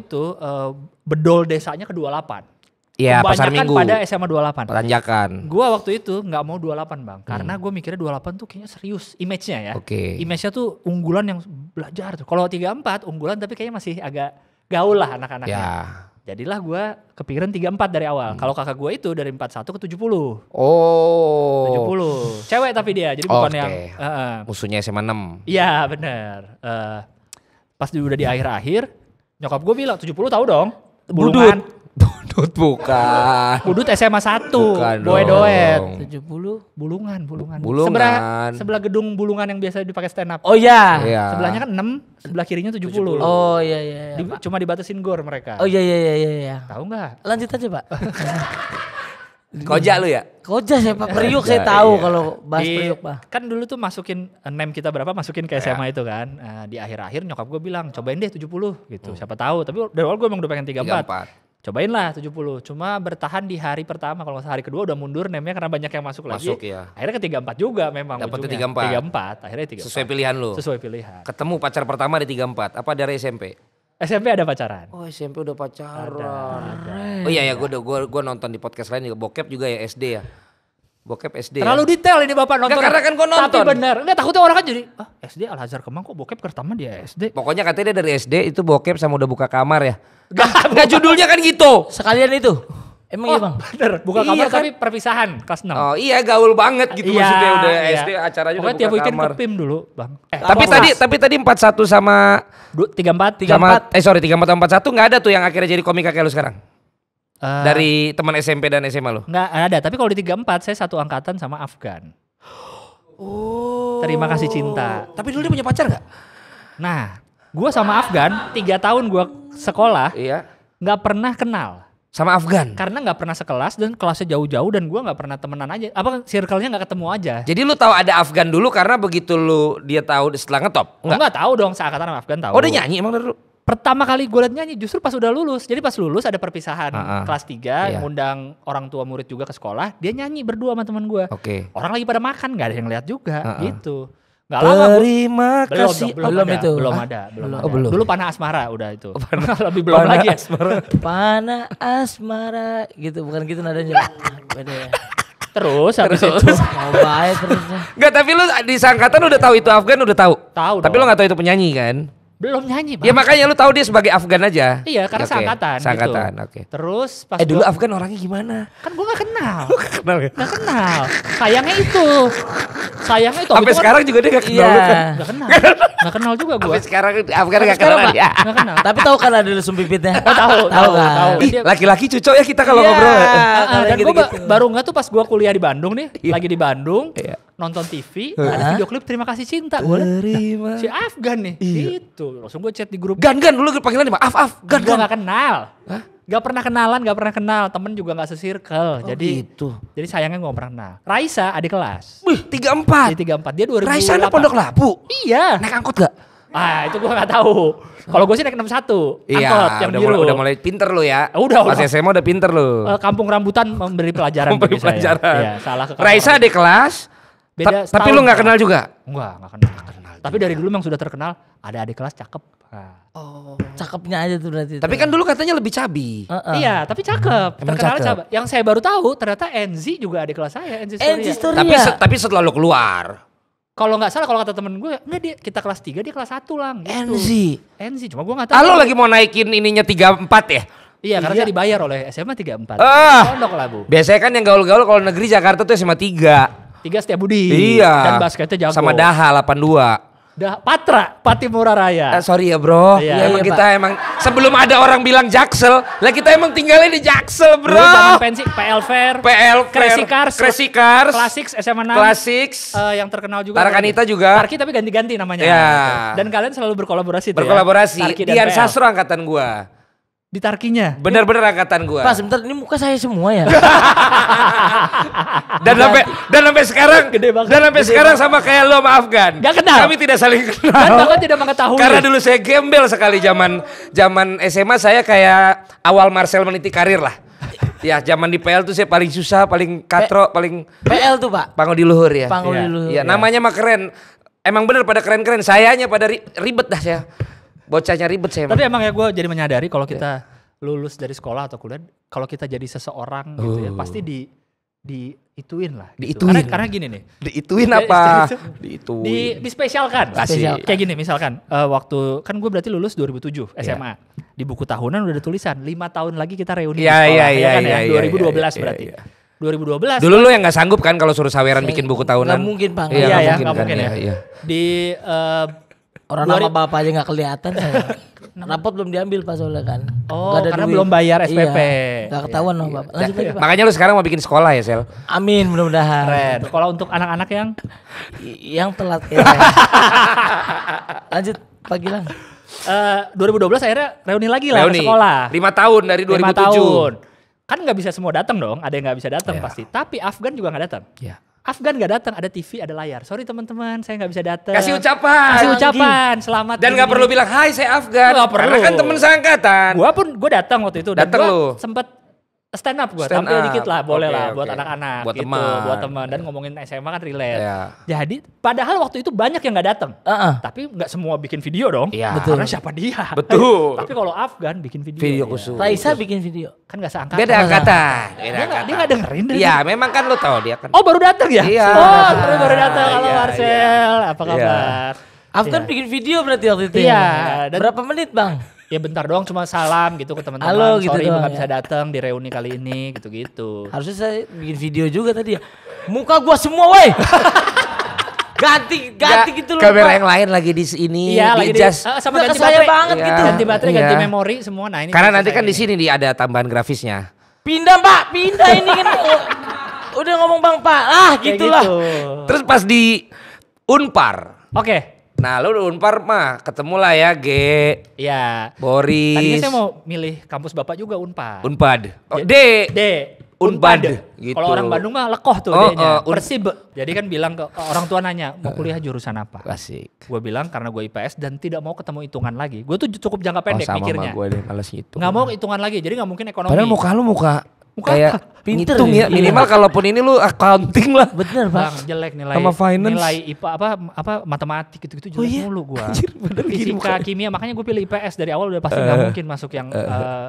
itu uh, bedol desanya ke 28. Iya pasar minggu. pada SMA 28. Peranjakan. Gua waktu itu nggak mau 28 bang, hmm. karena hmm. gue mikirnya 28 tuh kayaknya serius image-nya ya. Oke. Okay. Image-nya tuh unggulan yang belajar tuh. Kalau 34 unggulan tapi kayaknya masih agak gaul lah anak-anaknya. Ya. Jadilah gue kepikiran 34 dari awal. Hmm. Kalau kakak gue itu dari 41 ke 70. Oh. 70. Cewek tapi dia, jadi bukan okay. yang. Uh, uh. Musuhnya SMA 6. Iya bener. Uh, pas udah di akhir-akhir, nyokap gue bilang 70 tahu dong. Bulungan. Budut Udut bukan. Udut SMA 1. Bukan Doet. 70 Bulungan, Bulungan. Bulungan. Sebelah sebelah gedung Bulungan yang biasa dipakai stand up. Oh iya. iya. Sebelahnya kan 6, sebelah kirinya 70. 70. Oh iya iya. iya. Di, cuma dibatasin gor mereka. Oh iya iya iya iya. iya. Tahu enggak? Lanjut aja, Pak. Koja lu ya? Koja saya Pak Priuk saya tahu iya. kalau bahas di, Priuk Pak. Kan dulu tuh masukin name kita berapa masukin ke SMA iya. yeah. itu kan. Nah, di akhir-akhir nyokap gue bilang cobain deh 70 gitu. Hmm. Siapa tahu tapi dari awal gue emang udah pengen 34. 34 cobain lah 70 cuma bertahan di hari pertama kalau hari kedua udah mundur namanya karena banyak yang masuk, lagi masuk ya akhirnya ke 34 juga memang dapat tiga 34 34 akhirnya 34 sesuai pilihan lu sesuai pilihan ketemu pacar pertama di 34 apa dari SMP SMP ada pacaran. Oh SMP udah pacaran. Ada, ada. Oh iya ya, gua gua gua nonton di podcast lain juga bokep juga ya SD ya. Bokep SD. Ya. Terlalu ya? detail ini Bapak nonton. Enggak, karena kan gua nonton. Tapi benar. Enggak takutnya orang kan jadi, ah SD Al Azhar Kemang kok bokep pertama dia SD. Pokoknya katanya dia dari SD itu bokep sama udah buka kamar ya. Enggak, judulnya kan gitu. Sekalian itu. Emang iya, oh, iya bang? Bener. Buka iya kamar kan? tapi perpisahan kelas 6. Oh iya gaul banget gitu iya, maksudnya udah iya. SD acaranya Pokoknya udah buka tiap weekend kamar. ke PIM dulu bang. Eh, tapi kelas. tadi tapi tadi 41 sama... 34. 34. eh sorry 34 sama 41 gak ada tuh yang akhirnya jadi komika kayak lu sekarang? Eh, dari teman SMP dan SMA lo? Enggak ada, tapi kalau di 34 saya satu angkatan sama Afgan. Oh. Terima kasih cinta. Tapi dulu dia punya pacar nggak? Nah, gua sama Afgan tiga tahun gua sekolah. Iya. Nggak pernah kenal. Sama Afgan? Karena nggak pernah sekelas dan kelasnya jauh-jauh dan gua nggak pernah temenan aja. Apa circle-nya nggak ketemu aja. Jadi lu tahu ada Afgan dulu karena begitu lu dia tahu setelah ngetop? Enggak, enggak tahu dong seangkatan sama Afgan tahu. Oh dia nyanyi emang dulu? pertama kali gue liat nyanyi justru pas udah lulus. Jadi pas lulus ada perpisahan uh-uh. kelas 3, yeah. ngundang orang tua murid juga ke sekolah, dia nyanyi berdua sama teman gue. Okay. Orang lagi pada makan, nggak ada yang lihat juga uh-uh. gitu. Gak lama Terima belum, kasih belum, oh, belum, itu. belum ada, belum oh, Belum. Dulu panah asmara udah itu. Oh, panah, Lebih belum pana lagi Asmara. panah asmara gitu, bukan gitu nadanya. Beda ya. Terus habis terus. itu baik terus. Enggak, tapi lu di sangkatan udah tahu itu Afgan udah tahu. Tahu. Tapi dong. lu gak tahu itu penyanyi kan? Belum nyanyi, Bang. Ya makanya lu tahu dia sebagai Afgan aja. Iya, karena okay. seangkatan Seangkatan, gitu. oke. Okay. Terus pas Eh dulu gua... Afgan orangnya gimana? Kan gua gak kenal. Lu gak kenal ya? Gak kenal. Sayangnya itu. Sayangnya itu. Sampai sekarang kan... juga dia gak kenal. Iya. Kan? Gak kenal. gak kenal juga gua. Sampai sekarang Afgan Sampai gak kenal ya. Gak kenal. Tapi tahu kan ada lesung pipitnya Oh, tahu, tahu, tahu. Kan? Laki-laki cucok ya kita kalau yeah. ngobrol. Uh, uh, dan gue gua baru gak tuh pas gua kuliah di Bandung nih, iya. lagi di Bandung. Iya nonton TV ada video klip terima kasih cinta boleh si Afgan nih iya. itu langsung gue chat di grup Gan Gan lu panggilan apa Af Af Gan gue gak kenal Hah? Gak pernah kenalan, gak pernah kenal. Temen juga gak sesirkel. Oh, jadi gitu. Jadi sayangnya gak pernah kenal. Raisa adik kelas. Wih, empat tiga empat Dia dua Raisa anak Pondok Labu. Iya. Naik angkot gak? Ah, itu gue gak tahu. Kalau gue sih naik 61. Iya, angkot yang udah biru. Mulai, udah mulai pinter lu ya. Oh, udah, Pas udah. SMA udah pinter lu. Eh, kampung Rambutan memberi pelajaran. memberi pelajaran. Iya, salah ke Raisa adik kelas beda Ta tapi lu nggak kenal kan? juga nggak nggak kenal, gak kenal tapi juga. dari dulu memang sudah terkenal ada adik kelas cakep nah. oh cakepnya aja tuh berarti tapi kan dulu katanya lebih cabi uh -uh. iya tapi cakep hmm. terkenal cakep. cakep yang saya baru tahu ternyata Enzi juga adik kelas saya Enzi Storia, NZ Storia. tapi ya? se tapi setelah lu keluar kalau nggak salah kalau kata temen gue enggak dia kita kelas 3 dia kelas 1 lang gitu. NZ NZ cuma gue nggak tahu Halo lagi mau naikin ininya 34 ya Iya, karena iya. saya dibayar oleh SMA 34. Ah, Pondok lah, Bu. Biasanya kan yang gaul-gaul kalau negeri Jakarta tuh SMA 3 tiga setiap Budi. Iya. Dan basketnya jago. Sama Daha 82. Dah Patra, Patimura Raya. Uh, sorry ya bro, iya, ya, iya emang iya, kita emang sebelum ada orang bilang Jaksel, lah kita emang tinggalnya di Jaksel bro. Lu pensi, PL Fair, PL Crazy Cars, Crazy Cars, Classics, SMA 6, Classics, uh, yang terkenal juga. Tarakanita kan? juga. Tarki tapi ganti-ganti namanya. Yeah. Dan kalian selalu berkolaborasi. Ya, berkolaborasi. Ya? Dian Sastro angkatan gua di tarkinya. Bener-bener angkatan gua. Pas bentar ini muka saya semua ya. dan sampai dan sampai sekarang gede banget. Dan sampai sekarang sama kayak lo maaf kan. Gak kenal. Kami tidak saling kenal. Dan bahkan tidak mengetahui. Karena dulu saya gembel sekali zaman zaman SMA saya kayak awal Marcel meniti karir lah. Ya, zaman di PL tuh saya paling susah, paling katro, P paling PL tuh, Pak. Pangodi Luhur ya. Pangodi iya. Luhur. Ya, ya. namanya mah keren. Emang bener pada keren-keren. Sayanya pada ribet dah saya bocahnya ribet sih. Tapi emang ya gue jadi menyadari kalau iya. kita yeah. lulus dari sekolah atau kuliah, kalau kita jadi seseorang uh. gitu ya uh. pasti di ituin lah. Gitu. ituin. Karena, karena gini nih. Di Diituin apa? Di ituin. Di, spesialkan. Spesial. Kayak gini misalkan uh, waktu kan gue berarti lulus 2007 SMA. Yeah. Di buku tahunan udah ada tulisan 5 tahun lagi kita reuni yeah, sekolah. Yeah, ya, iya, kan iya, ya? 2012 yeah, berarti. Yeah, yeah. 2012. Dulu kan? lu yang gak sanggup kan kalau suruh saweran bikin buku tahunan. Gak mungkin bang. Iya, ya, ya, mungkin, gak kan, mungkin ya. ya. Di uh, Orang nama bapak aja nggak kelihatan saya. Rapot belum diambil pas soalnya kan. Oh, gak ada karena duit. belum bayar SPP. Iya, gak ketahuan iya, iya. Bapak. Lanjut lagi, Makanya lu sekarang mau bikin sekolah ya, Sel? Amin, mudah-mudahan. Sekolah untuk anak-anak yang yang telat ya. Lanjut, Pak Gilang. Uh, eh, 2012 akhirnya reuni lagi lah reuni. sekolah. 5 tahun dari 2007. 5 tahun. Kan nggak bisa semua datang dong, ada yang nggak bisa datang yeah. pasti. Tapi Afgan juga nggak datang. Iya. Yeah. Afgan gak datang, ada TV, ada layar. Sorry teman-teman, saya nggak bisa datang. Kasih ucapan. Kasih ucapan, selamat. Dan nggak perlu bilang, hai saya Afgan. Gak perlu. Karena kan temen angkatan. Gua pun, gua datang waktu itu. Datang lu. Sempet stand up gue tampil up. dikit lah boleh okay, lah buat anak-anak buat gitu buat teman dan ngomongin SMA kan relate yeah. jadi padahal waktu itu banyak yang nggak dateng, uh -uh. tapi nggak semua bikin video dong yeah. Iya. betul. karena siapa dia betul tapi kalau Afgan bikin video video iya. khusus ya. Raisa bikin video kan nggak seangkatan beda angkatan beda dia nggak dengerin iya memang kan lo tau dia kan oh baru datang ya iya. oh baru baru datang halo yeah, Marcel yeah. apa kabar iya. Afgan bikin video berarti waktu itu ya? iya. berapa menit bang ya bentar doang cuma salam gitu ke teman-teman. Halo gitu Sorry nggak bisa ya. datang di reuni kali ini gitu-gitu. Harusnya saya bikin video juga tadi ya. Muka gua semua weh. ganti ganti Gak, gitu loh. Kamera yang lain lagi di sini iya, di lagi adjust. Di, uh, sama ganti baterai banget iya, gitu. Ganti baterai, iya. ganti memori semua. Nah ini Karena nanti kan di sini nih ada tambahan grafisnya. Pindah, Pak. Pindah ini kan udah ngomong Bang Pak. Ah, gitulah. Gitu. Terus pas di Unpar. Oke. Okay. Nah lu unpar mah ketemu lah ya G. Iya. Boris. Tadinya saya mau milih kampus bapak juga unpad. Unpad. Oh, D. D. Unpad. Unpad. Gitu. Kalau orang Bandung mah lekoh tuh oh, D-nya. Uh, un... Persib. Jadi kan bilang ke orang tua nanya mau eh. kuliah jurusan apa. Klasik. Gue bilang karena gue IPS dan tidak mau ketemu hitungan lagi. Gue tuh cukup jangka oh, pendek oh, sama mikirnya. Sama gue deh males gitu. Gak mau hitungan lagi jadi gak mungkin ekonomi. Padahal muka lu muka Muka kayak pinter ya, minimal kalaupun ini lu accounting lah. Bener pak. Bang, jelek nilai. Sama finance. Nilai IPA apa apa matematik gitu gitu jelek oh, iya? mulu gua. Fisika, kimia makanya gue pilih IPS dari awal udah pasti eh, nggak uh, mungkin masuk yang uh, uh,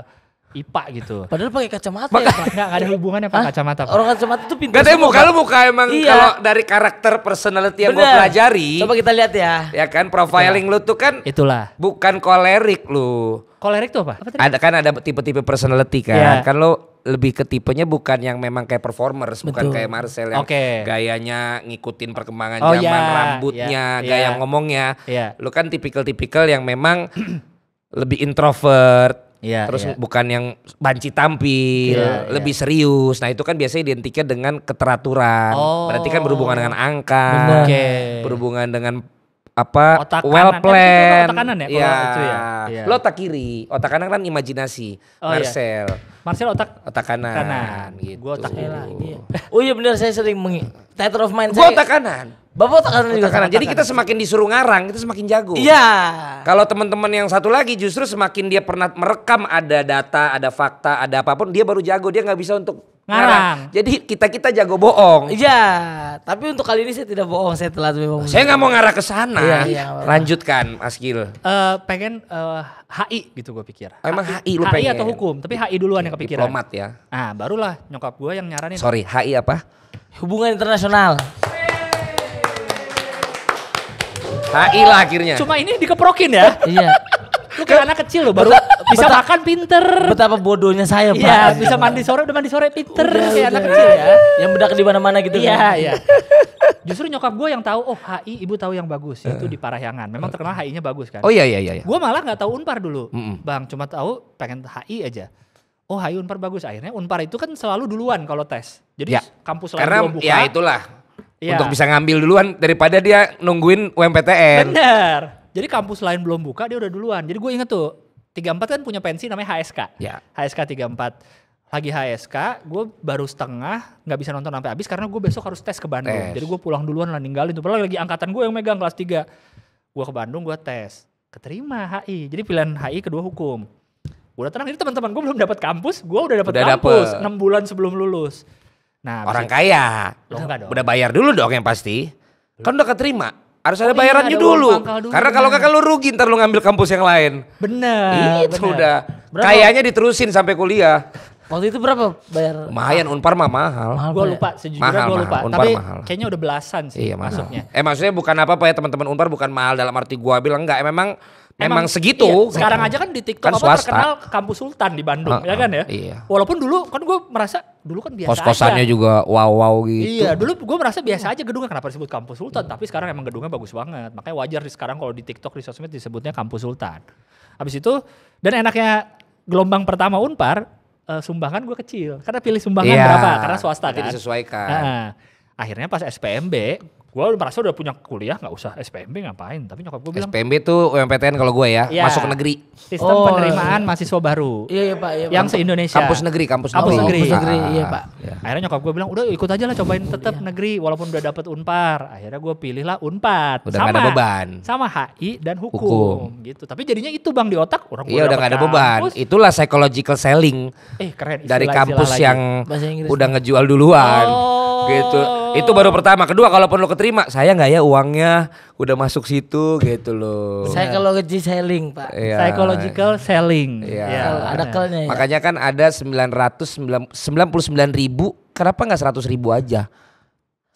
IPA gitu. Padahal pakai kacamata Maka, ya, Enggak ada hubungannya pakai kacamata. Pak. Orang kacamata tuh pintar. Enggak muka lu muka emang iya. kalau dari karakter personality yang gue pelajari. Coba kita lihat ya. Ya kan profiling Itulah. lu tuh kan Itulah. Bukan kolerik lu. Kolerik tuh apa? apa Ada kan ada tipe-tipe personality kan. Yeah. Kan lu lebih ke tipenya bukan yang memang kayak performer, bukan kayak Marcel yang okay. gayanya ngikutin perkembangan oh, zaman, yeah. rambutnya, yeah. gaya yeah. ngomongnya. Yeah. Lu kan tipikal-tipikal yang memang lebih introvert, Iya. Terus ya. bukan yang banci tampil, ya, lebih ya. serius. Nah, itu kan biasanya identiknya dengan keteraturan. Oh. Berarti kan berhubungan dengan angka. Okay. Berhubungan dengan apa otak well kanan. plan kan otak kanan ya, ya. Itu ya. Yeah. lo otak kiri otak kanan kan imajinasi oh, iya. Marcel yeah. Marcel otak otak kanan, kanan. gitu gue otak lagi ya. oh iya benar saya sering mengi theater of mind gue saya... otak kanan Bapak otak kanan juga. Kan? Kanan. Jadi kita semakin disuruh ngarang, kita semakin jago. Iya. Kalau teman-teman yang satu lagi justru semakin dia pernah merekam ada data, ada fakta, ada apapun, dia baru jago. Dia nggak bisa untuk Ngarang. Ya kan? Jadi kita kita jago bohong. Iya, tapi untuk kali ini saya tidak bohong, saya telat memang. Saya nggak mau ngarah ke sana. Iya, iya, Lanjutkan, Mas Gil. Uh, pengen uh, eh, HI gitu gue pikir. Oh, emang HI, HI lu HI pengen? HI atau hukum, tapi HI duluan yang kepikiran. Diplomat ya. Ah, barulah nyokap gue yang nyaranin. Sorry, HI apa? Hubungan internasional. HI lah akhirnya. Cuma ini dikeprokin ya. Iya. Lu kayak anak kecil loh baru bisa betapa, makan pinter. Betapa bodohnya saya, iya, Pak. Iya, bisa mandi sore udah mandi sore pinter udah, kayak udah. anak kecil ya. Yang bedak di mana-mana gitu Iya, kan? iya. Justru nyokap gue yang tahu, oh HI ibu tahu yang bagus itu di Parahyangan. Memang terkenal HI-nya bagus kan. Oh iya iya iya. iya. Gue malah nggak tahu Unpar dulu, Mm-mm. bang. Cuma tahu pengen HI aja. Oh HI Unpar bagus. Akhirnya Unpar itu kan selalu duluan kalau tes. Jadi ya. kampus lain Karena, buka. Ya itulah. Ya. Untuk bisa ngambil duluan daripada dia nungguin UMPTN. Bener. Jadi kampus lain belum buka, dia udah duluan. Jadi gue inget tuh, 34 kan punya pensi namanya HSK. Ya. HSK 34 lagi HSK, gue baru setengah nggak bisa nonton sampai habis karena gue besok harus tes ke Bandung. Tes. Jadi gue pulang duluan lah ninggalin tuh. Padahal lagi angkatan gue yang megang kelas 3. Gue ke Bandung gue tes. Keterima HI. Jadi pilihan HI kedua hukum. Gue Udah tenang, ini teman-teman gue belum dapat kampus, gue udah dapat kampus dapet. 6 bulan sebelum lulus. Nah, orang bisa, kaya. Lo dong. Udah bayar dulu dong yang pasti. Kan udah keterima. Harus ada oh, iya, bayarannya dulu. dulu. Karena kalau kakak lu rugi ntar lu ngambil kampus yang lain. Benar. Itu bener. udah. Kayaknya diterusin sampai kuliah. Waktu itu berapa bayar? Lumayan, unpar mah mahal. mahal gue ya? lupa, sejujurnya mahal, gue lupa. Mahal, unpar Tapi mahal. kayaknya udah belasan sih iya, mahal. masuknya. Eh maksudnya bukan apa-apa ya teman-teman unpar bukan mahal dalam arti gua bilang enggak. Eh, memang Emang, segitu. Iya, sekarang aja kan di TikTok kan apa terkenal kampus Sultan di Bandung, uh, uh, ya kan ya. Iya. Walaupun dulu kan gue merasa dulu kan biasa Kos-kosannya juga wow-wow gitu. Iya, dulu gue merasa biasa aja gedungnya kenapa disebut kampus Sultan, hmm. tapi sekarang emang gedungnya bagus banget. Makanya wajar di sekarang kalau di TikTok di sosmed disebutnya kampus Sultan. Habis itu dan enaknya gelombang pertama Unpar uh, sumbangan gue kecil karena pilih sumbangan yeah, berapa karena swasta kan. Jadi disesuaikan. Uh, akhirnya pas SPMB Gue udah merasa udah punya kuliah nggak usah SPMB ngapain. Tapi nyokap gue bilang. SPMB tuh UMPTN kalau gue ya, ya. Masuk negeri. Sistem oh, penerimaan iya. mahasiswa baru. Iya, iya pak. Iya, yang se-Indonesia. Kampus negeri. Kampus, kampus negeri. Kampus negeri. Ah, iya pak. Ya. Akhirnya nyokap gue bilang udah ikut aja lah cobain tetap iya. negeri. Walaupun udah dapet unpar. Akhirnya gue pilih lah unpar. Udah sama, gak ada beban. Sama HI dan hukum. hukum. Gitu. Tapi jadinya itu bang di otak. orang Iya udah gak ada beban. Kampus. Itulah psychological selling. Eh keren. Dari kampus yang udah ngejual duluan. Oh. gitu. Itu baru pertama. Kedua kalaupun lo keterima, saya nggak ya uangnya udah masuk situ gitu loh. Psychological selling, Pak. Yeah. Psychological selling. Iya. Yeah. Yeah. Ada kelnya ya. Makanya kan ada 999 ribu, kenapa nggak 100 ribu aja?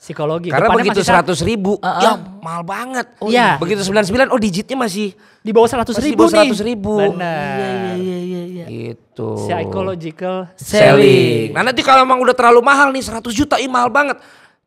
psikologi. Karena Depannya begitu seratus ribu, uh -uh. ya mahal banget. Oh, iya. Begitu sembilan sembilan, oh digitnya masih di bawah seratus ribu. seratus ribu. Benar. Iya, iya, iya, iya gitu. gitu. Psychological selling. selling. Nah nanti kalau emang udah terlalu mahal nih seratus juta, ini mahal banget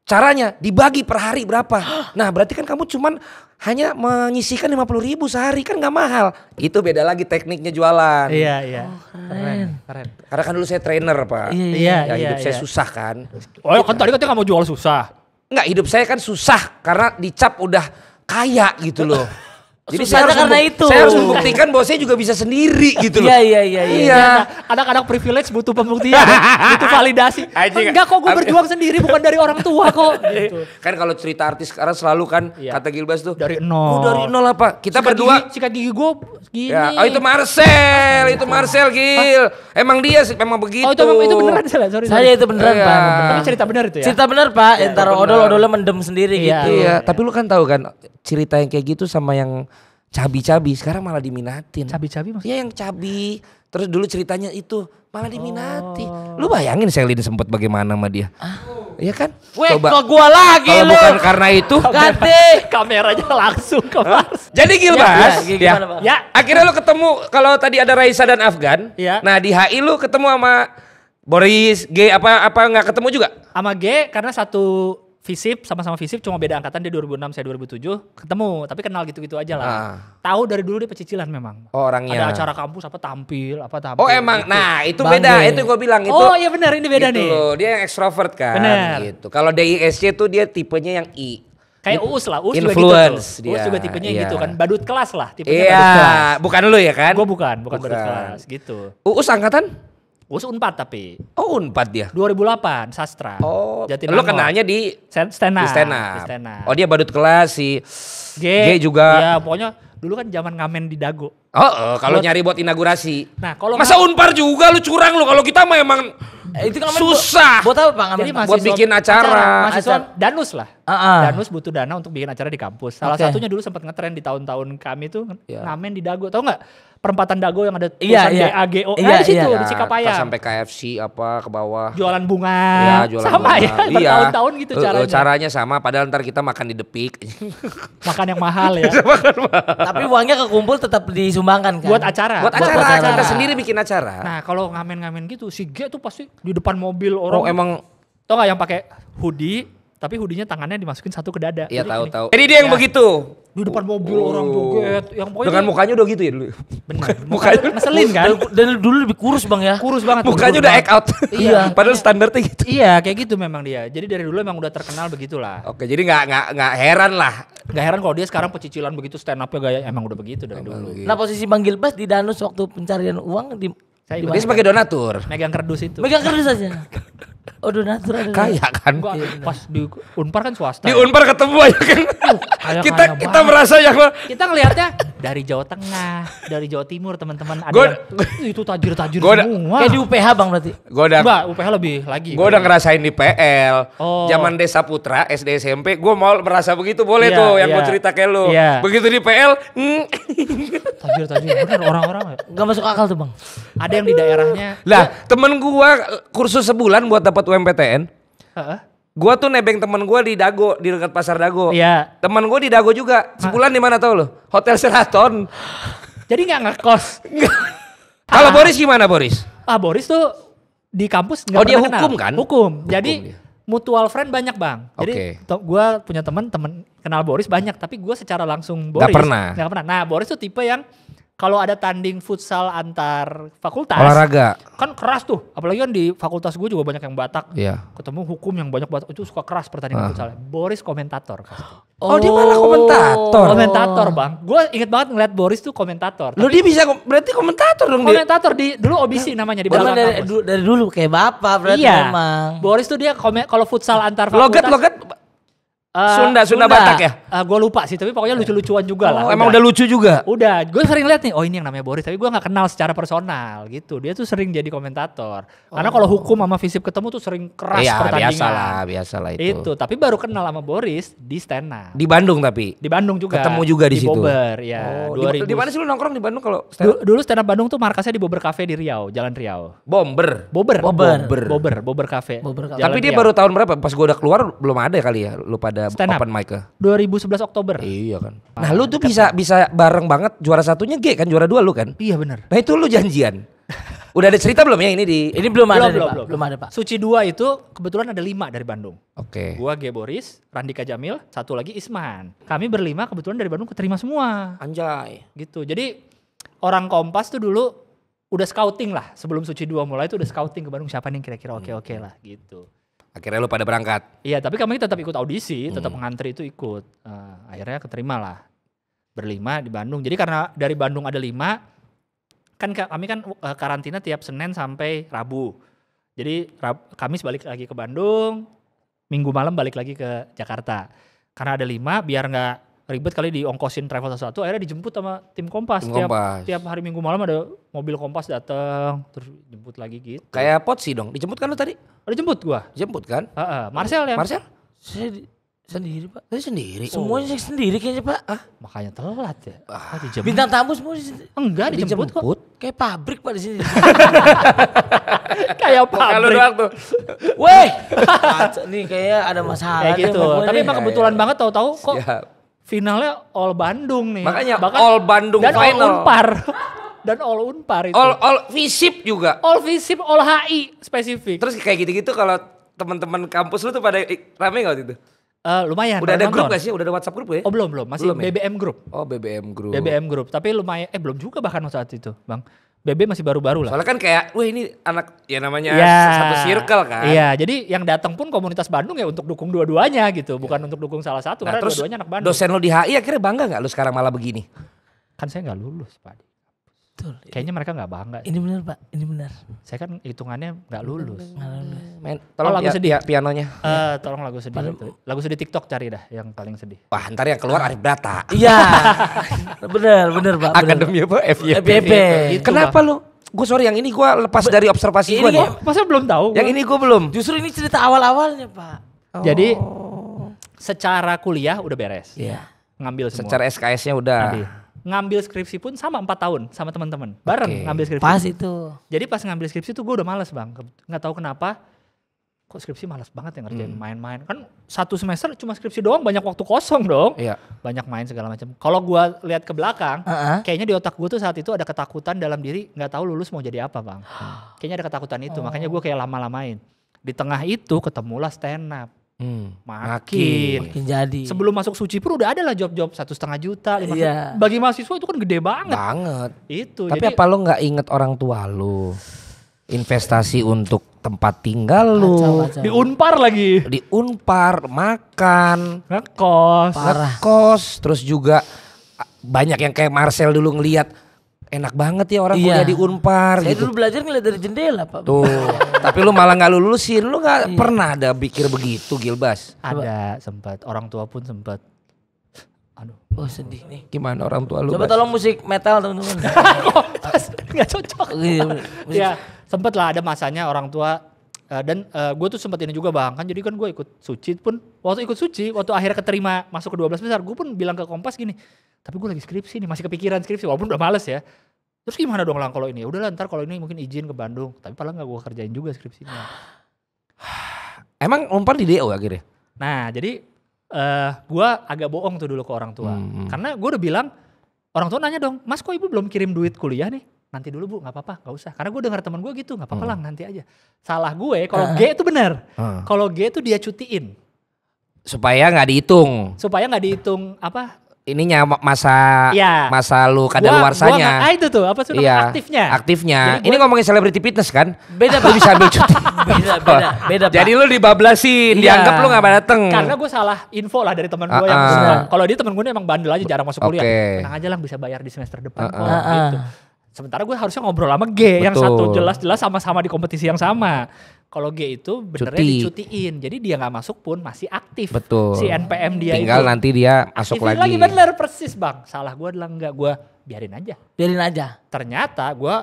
Caranya dibagi per hari berapa. Nah berarti kan kamu cuman hanya menyisihkan puluh ribu sehari kan nggak mahal. Itu beda lagi tekniknya jualan. Iya iya. Oh, keren. keren. Kan karena kan dulu saya trainer pak. Iya iya. Ya, iya, hidup iya, saya iya. susah kan. Oh kan tadi katanya kamu jual susah. Nggak hidup saya kan susah karena dicap udah kaya gitu loh. Jadi saya harus karena itu. Saya harus membuktikan bahwa saya juga bisa sendiri gitu loh. Iya iya iya iya. iya. iya Anak-anak privilege butuh pembuktian, butuh validasi. Enggak kok gue berjuang sendiri bukan dari orang tua kok. Iya. gitu. Kan kalau cerita artis sekarang selalu kan kata Gilbas tuh dari nol. dari nol apa? Kita berdua gigi, sikat gigi gue gini. Ya. Oh itu Marcel, itu Marcel Gil. Emang dia sih, memang begitu. Oh itu itu beneran salah, ya? sorry. Saya itu beneran, Pak. Tapi cerita bener itu ya. Cerita bener Pak. Entar odol-odolnya mendem sendiri gitu. Iya, tapi lu kan tahu kan cerita yang kayak gitu sama yang cabi-cabi sekarang malah diminatin. Cabi-cabi maksudnya? Iya yang cabi. Terus dulu ceritanya itu malah diminati. Oh. Lu bayangin Selin sempet bagaimana sama dia. Ah. Iya kan? Weh, Coba. ke gua lagi lu. bukan karena itu. Ganti. Kameranya langsung ke Mars. Jadi Gilbas. Ya, ya, ya. ya. Akhirnya lu ketemu. Kalau tadi ada Raisa dan Afgan. Ya. Nah di HI lu ketemu sama Boris G apa apa nggak ketemu juga? Sama G karena satu Visip sama-sama Visip cuma beda angkatan dia 2006 saya 2007 ketemu tapi kenal gitu-gitu aja lah. Ah. Tahu dari dulu dia pecicilan memang. Oh, orangnya. Ada acara kampus apa tampil apa tampil. Oh emang gitu. nah itu Bang beda ya. itu gue bilang itu. Oh iya benar ini beda gitu nih. Loh, dia yang extrovert kan bener. gitu. Kalau DISC tuh dia tipenya yang I. Kayak Uus lah, Uus Influence juga gitu tuh. Uus juga tipenya yeah. gitu kan, badut kelas lah tipenya yeah. badut kelas. bukan lu ya kan? Gue bukan, bukan, bukan badut kelas gitu. Uus angkatan? Gue oh, unpad tapi. Oh unpad dia? 2008 sastra. Oh. Jatinangor. Lo kenalnya di Stena. Di Stena. Oh dia badut kelas si G, G juga. Iya pokoknya dulu kan zaman ngamen di Dago. Oh, oh kalau nyari buat inaugurasi. Nah kalau masa unpar juga lu curang lu kalau kita mah emang eh, itu kan susah. Buat, buat apa pak? Jadi buat bikin acara. acara. Mahasiswa danus lah. Uh-uh. Danus butuh dana untuk bikin acara di kampus. Salah okay. satunya dulu sempat ngetren di tahun-tahun kami tuh yeah. ngamen di Dago. Tahu nggak? Perempatan Dago yang ada tulisan iya, yeah, yeah. DAGO. yeah, nah, di situ yeah. di Cikapaya. sampai KFC apa ke bawah. Jualan bunga. Ya, jualan sama bunga. ya, iya. bertahun-tahun gitu eh, eh, caranya. Uh, caranya sama padahal ntar kita makan di depik. makan yang mahal ya. Tapi uangnya kekumpul tetap disumbangkan kan. Buat acara. Buat acara. Buat acara. sendiri bikin acara. Nah, kalau ngamen-ngamen gitu si G tuh pasti di depan mobil orang. Oh, emang Tau gak yang pakai hoodie tapi hoodie-nya tangannya dimasukin satu ke dada. Iya tahu tahu. Jadi dia yang ya. begitu. Di depan mobil oh. orang joget, yang pokoknya dengan dia... mukanya udah gitu ya dulu. Benar. Mukanya, Muka, ngeselin kan? Dan, dulu lebih kurus bang ya. Kurus banget. Mukanya udah act out. iya. Padahal standarnya gitu. Iya kayak gitu memang dia. Jadi dari dulu emang udah terkenal begitulah. Oke jadi nggak nggak nggak heran lah. Gak heran kalau dia sekarang pecicilan begitu stand up-nya gaya emang udah begitu dari dulu. Nah posisi Bang Gilbas di Danus waktu pencarian uang di saya dia sebagai donatur. Megang kerdus itu. Megang kerdus aja. Oh, donatur ada Kaya kan? Gua, iya, pas di Unpar kan swasta. Di ya. Unpar ketemu aja kan. Uh, kaya kita kaya kita merasa yang kita ngelihatnya dari Jawa Tengah, dari Jawa Timur teman-teman ada gua, yang, itu tajir-tajir semua. Kayak di UPH Bang berarti. Gue udah Mbak, UPH lebih lagi. Gue udah ngerasain di PL. Oh. Zaman Desa Putra SD SMP Gue mau merasa begitu boleh yeah, tuh yang yeah. gue cerita ke lu. Yeah. Begitu di PL mm. tajir-tajir bener orang-orang Gak masuk akal tuh Bang. Ada yang di daerahnya. Lah, temen gue kursus sebulan buat dapat UMPTN, uh-uh. gua tuh nebeng teman gua di Dago, di dekat pasar Dago. Iya. Teman gua di Dago juga. Ah. Sebulan di mana tau lo? Hotel Sheraton. Jadi nggak ngekos. Kalau ah. Boris gimana Boris? Ah Boris tuh di kampus nggak oh, dia hukum kenal. kan? Hukum. hukum Jadi dia. mutual friend banyak bang. Jadi okay. gue punya teman teman kenal Boris banyak, tapi gue secara langsung Boris nggak pernah. Gak pernah. Nah Boris tuh tipe yang kalau ada tanding futsal antar fakultas olahraga kan keras tuh apalagi kan di fakultas gue juga banyak yang Batak iya. ketemu hukum yang banyak Batak itu suka keras pertandingan uh. futsalnya Boris komentator oh, oh dia malah komentator komentator bang gue inget banget ngeliat Boris tuh komentator lo dia bisa berarti komentator dong komentator dia. di dulu obisi namanya di belakang dari, dari dulu kayak bapak berarti iya. memang Boris tuh dia kalau futsal antar fakultas logat logat Uh, Sunda, Sunda, Sunda Batak ya? Uh, eh, gue lupa sih, tapi pokoknya lucu-lucuan juga oh, lah. Emang udah. udah lucu juga? Udah, gue sering lihat nih, oh ini yang namanya Boris, tapi gue gak kenal secara personal gitu. Dia tuh sering jadi komentator. Oh. Karena kalau oh. hukum sama fisip ketemu tuh sering keras ya, pertandingan. Biasa lah, biasa lah itu. Itu, tapi baru kenal sama Boris di Stena. Di Bandung tapi? Di Bandung juga. Ketemu juga di, di situ? Bobber, ya. Oh, di mana sih lu nongkrong di Bandung kalau Stena? Dulu Stena Bandung tuh markasnya di Bobber Cafe di Riau, Jalan Riau. Bomber? Bomber. Bomber. Bomber, Bomber Cafe. Bomber Cafe. Tapi dia baru tahun berapa? Pas gue udah keluar belum ada kali ya, lu pada Stand open mic ke 2011 Oktober. Iya kan. Nah, lu tuh bisa bisa bareng banget juara satunya G kan juara dua lu kan? Iya benar. Nah, itu lu janjian. Udah ada cerita belum ya ini di Ini belum, ada belum, belum, belum ada Pak. Suci dua itu kebetulan ada lima dari Bandung. Oke. Okay. Gua G Boris, Randika Jamil, satu lagi Isman. Kami berlima kebetulan dari Bandung keterima semua. Anjay. Gitu. Jadi orang Kompas tuh dulu udah scouting lah sebelum Suci dua mulai itu udah scouting ke Bandung siapa nih kira-kira oke-oke -okay hmm. lah gitu. Akhirnya lu pada berangkat. Iya, tapi kami tetap ikut audisi, tetap mengantri hmm. itu ikut. Uh, akhirnya keterima lah. Berlima di Bandung. Jadi karena dari Bandung ada lima, kan kami kan eh, karantina tiap Senin sampai Rabu. Jadi Rab, Kamis balik lagi ke Bandung, Minggu malam balik lagi ke Jakarta. Karena ada lima, biar nggak ribet kali diongkosin travel satu-satu akhirnya dijemput sama tim Kompas tim tiap Kompas. tiap hari Minggu malam ada mobil Kompas datang terus jemput lagi gitu kayak pot sih dong dijemput kan lu tadi oh, dijemput gua jemput kan uh, uh. Marcel ya Marcel saya sendiri pak saya sendiri oh. semuanya saya sendiri kayaknya pak ah makanya telat ya ah. dijemput. bintang tamu semua enggak dijemput, dijemput. kok kayak pabrik pak di sini kayak pabrik kalau doang tuh weh nih kayak ada masalah kayak gitu tapi emang iya, kebetulan iya. banget tahu-tahu kok Siap finalnya All Bandung nih. Makanya Bahkan All Bandung dan final. All Unpar. dan All Unpar itu. All All Visip juga. All Visip, All HI spesifik. Terus kayak gitu-gitu kalau teman-teman kampus lu tuh pada rame gak waktu itu? Uh, lumayan. Udah ada grup gak sih? Udah ada WhatsApp grup ya? Oh belum belum, masih belum, BBM ya? grup. Oh BBM grup. BBM grup, tapi lumayan. Eh belum juga bahkan saat itu, bang. BB masih baru-baru lah. Soalnya kan kayak, wah ini anak ya namanya ya, satu circle kan. Iya, jadi yang datang pun komunitas Bandung ya untuk dukung dua-duanya gitu, bukan iya. untuk dukung salah satu nah, karena terus dua-duanya anak Bandung. Dosen lo di HI akhirnya bangga nggak lo sekarang malah begini? Kan saya nggak lulus, Pak. Betul. Kayaknya mereka nggak bangga. Ini benar pak, ini benar. Saya kan hitungannya nggak lulus. Nggak lulus. Main, tolong oh, lagu sedih ya pianonya. Eh, uh, tolong lagu sedih Lagu sedih TikTok cari dah yang paling sedih. Wah, ntar yang keluar Arif Brata. Iya. benar, benar pak. Akademi apa? FYP. FYP. Kenapa lu? Gue sorry yang ini gue lepas dari observasi gue. Masa belum tahu? Yang ini gue belum. Justru ini cerita awal-awalnya pak. Jadi oh. secara kuliah udah beres. Iya. Ngambil semua. Secara SKS-nya udah ngambil skripsi pun sama empat tahun sama teman-teman bareng okay. ngambil skripsi pas itu jadi pas ngambil skripsi tuh gue udah males bang nggak tahu kenapa kok skripsi males banget ya ngerjain main hmm. main-main kan satu semester cuma skripsi doang banyak waktu kosong dong iya. banyak main segala macam kalau gue lihat ke belakang uh-huh. kayaknya di otak gue tuh saat itu ada ketakutan dalam diri nggak tahu lulus mau jadi apa bang kayaknya ada ketakutan itu oh. makanya gue kayak lama-lamain di tengah itu ketemulah stand up Hmm. Makin. makin jadi. Sebelum masuk suci pun udah ada lah job-job satu setengah juta, lima yeah. Bagi mahasiswa itu kan gede banget. Banget. Itu. Tapi jadi, apa lo nggak inget orang tua lo? Investasi untuk tempat tinggal lo Di Unpar lagi. Di Unpar, makan. Ngekos. Parah. Ngekos. Terus juga banyak yang kayak Marcel dulu ngelihat enak banget ya orang iya. kuliah di Unpar Saya gitu. dulu belajar ngeliat dari jendela, Pak. Tuh. Tapi lu malah nggak lulusin. Lu nggak iya. pernah ada pikir begitu, Gilbas? Ada, sempat. Orang tua pun sempat. Aduh, oh sedih nih. Gimana orang tua lu? Coba bas? tolong musik metal, teman-teman. Enggak oh, cocok. Oh, iya, ya, sempat lah ada masanya orang tua eh, dan uh, eh, gue tuh sempat ini juga bang kan jadi kan gue ikut suci pun waktu ikut suci waktu akhirnya keterima masuk ke 12 besar gue pun bilang ke Kompas gini tapi gue lagi skripsi nih masih kepikiran skripsi walaupun udah males ya terus gimana dong lang kalau ini ya udah ntar kalau ini mungkin izin ke Bandung tapi paling nggak gue kerjain juga skripsinya emang umpan di DO ya akhirnya nah jadi uh, eh, gue agak bohong tuh dulu ke orang tua hmm. hmm. karena gue udah bilang orang tua nanya dong mas kok ibu belum kirim duit kuliah nih nanti dulu bu nggak apa-apa nggak usah karena gue dengar teman gue gitu nggak apa-apa hmm. lang nanti aja salah gue kalau eh. G itu benar uh. Hmm. kalau G itu dia cutiin supaya nggak dihitung supaya nggak dihitung apa ininya masa ya. masa lu kadaluarsanya. Gua, gua ah, itu tuh apa sih ya. aktifnya? Aktifnya. gua, ini ngomongin selebriti fitness kan? Beda Lu bisa ambil cuti. beda beda beda. Jadi lu dibablasin, ya. dianggap lu gak pada dateng. Karena gue salah info lah dari teman gue uh, yang ah, ah. Kalau dia teman gue emang bandel aja jarang masuk okay. kuliah. Tenang aja lah bisa bayar di semester depan uh, uh uh, gitu. Sementara gue harusnya ngobrol sama G Betul. yang satu jelas-jelas sama-sama di kompetisi yang sama. Kalau G itu benernya Cuti. dicutiin, jadi dia nggak masuk pun masih aktif. Betul. Si NPM dia Tinggal itu. nanti dia masuk lagi. lagi bener persis bang. Salah gue adalah enggak gue biarin aja. Biarin aja. Ternyata gue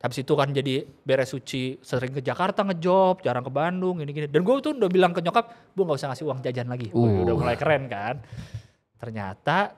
habis itu kan jadi beres suci sering ke Jakarta ngejob jarang ke Bandung ini gini dan gue tuh udah bilang ke nyokap bu nggak usah ngasih uang jajan lagi uh. udah mulai keren kan ternyata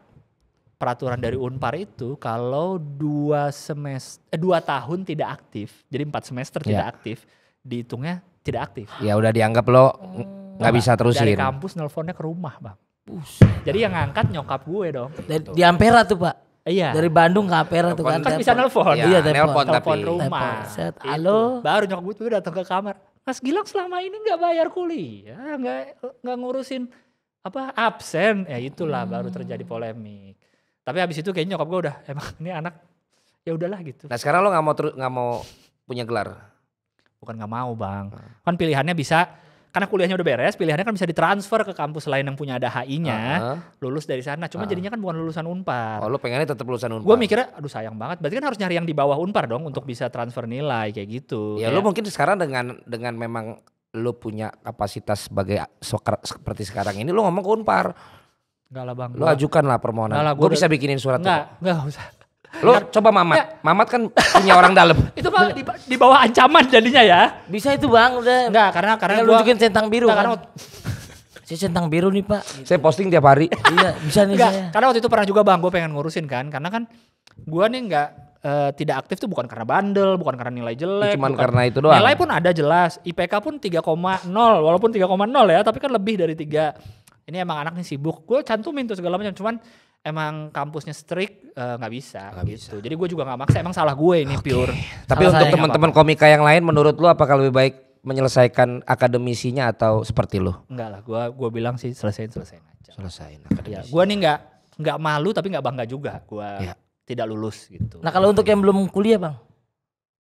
peraturan dari Unpar itu kalau dua semester eh, dua tahun tidak aktif jadi empat semester yeah. tidak ya. aktif dihitungnya tidak aktif. Ya udah dianggap lo hmm. nggak hmm. bisa terusin. Dari kampus nelponnya ke rumah bang. Bus. Jadi yang ngangkat nyokap gue dong. Dari, di Ampera tuh pak. Iya. Dari Bandung ke Ampera tuh kan. Kan bisa nelpon. iya, iya nelpon, nelpon rumah. Set, halo. Baru nyokap gue tuh datang ke kamar. Mas Gilang selama ini nggak bayar kuliah, nggak nggak ngurusin apa absen. Ya itulah hmm. baru terjadi polemik. Tapi habis itu kayaknya nyokap gue udah emang ini anak ya udahlah gitu. Nah sekarang lo nggak mau nggak mau punya gelar? bukan nggak mau bang hmm. kan pilihannya bisa karena kuliahnya udah beres pilihannya kan bisa ditransfer ke kampus lain yang punya ada HI-nya uh -huh. lulus dari sana cuma uh -huh. jadinya kan bukan lulusan Unpar oh lu pengennya tetap lulusan Unpar gue mikirnya aduh sayang banget berarti kan harus nyari yang di bawah Unpar dong untuk bisa transfer nilai kayak gitu ya, ya. lu mungkin sekarang dengan dengan memang lu punya kapasitas sebagai seperti sekarang ini lu ngomong ke Unpar Enggak lah bang. Lu ajukan lah permohonan. Gue bisa bikinin surat. Enggak, enggak usah. Lo coba Mamat. Ya. Mamat kan punya orang dalam. itu pak di, di bawah ancaman jadinya ya. Bisa itu Bang, udah. Enggak, karena karena lu gua nunjukin centang biru. Enggak, kan. karena saya centang biru nih pak. Gitu. Saya posting tiap hari. iya bisa nih Enggak, saya. Karena waktu itu pernah juga bang, gue pengen ngurusin kan, karena kan gue nih nggak uh, eh, tidak aktif tuh bukan karena bandel, bukan karena nilai jelek. Ya, cuman bukan, karena itu doang. Nilai pun ada jelas, IPK pun 3,0 walaupun 3,0 ya, tapi kan lebih dari tiga. Ini emang anaknya sibuk. Gue cantumin tuh segala macam, cuman emang kampusnya strict eh, nggak uh, bisa gak gitu. Bisa. Jadi gue juga nggak maksa. Emang salah gue ini okay. pure. Tapi salah untuk teman-teman komika yang lain, menurut lu apakah lebih baik menyelesaikan akademisinya atau seperti lu? Enggak lah, gue gua bilang sih selesain selesain aja. Selesain Ya, gue nih nggak nggak malu tapi nggak bangga juga. Gue ya. tidak lulus gitu. Nah kalau untuk yang belum kuliah bang,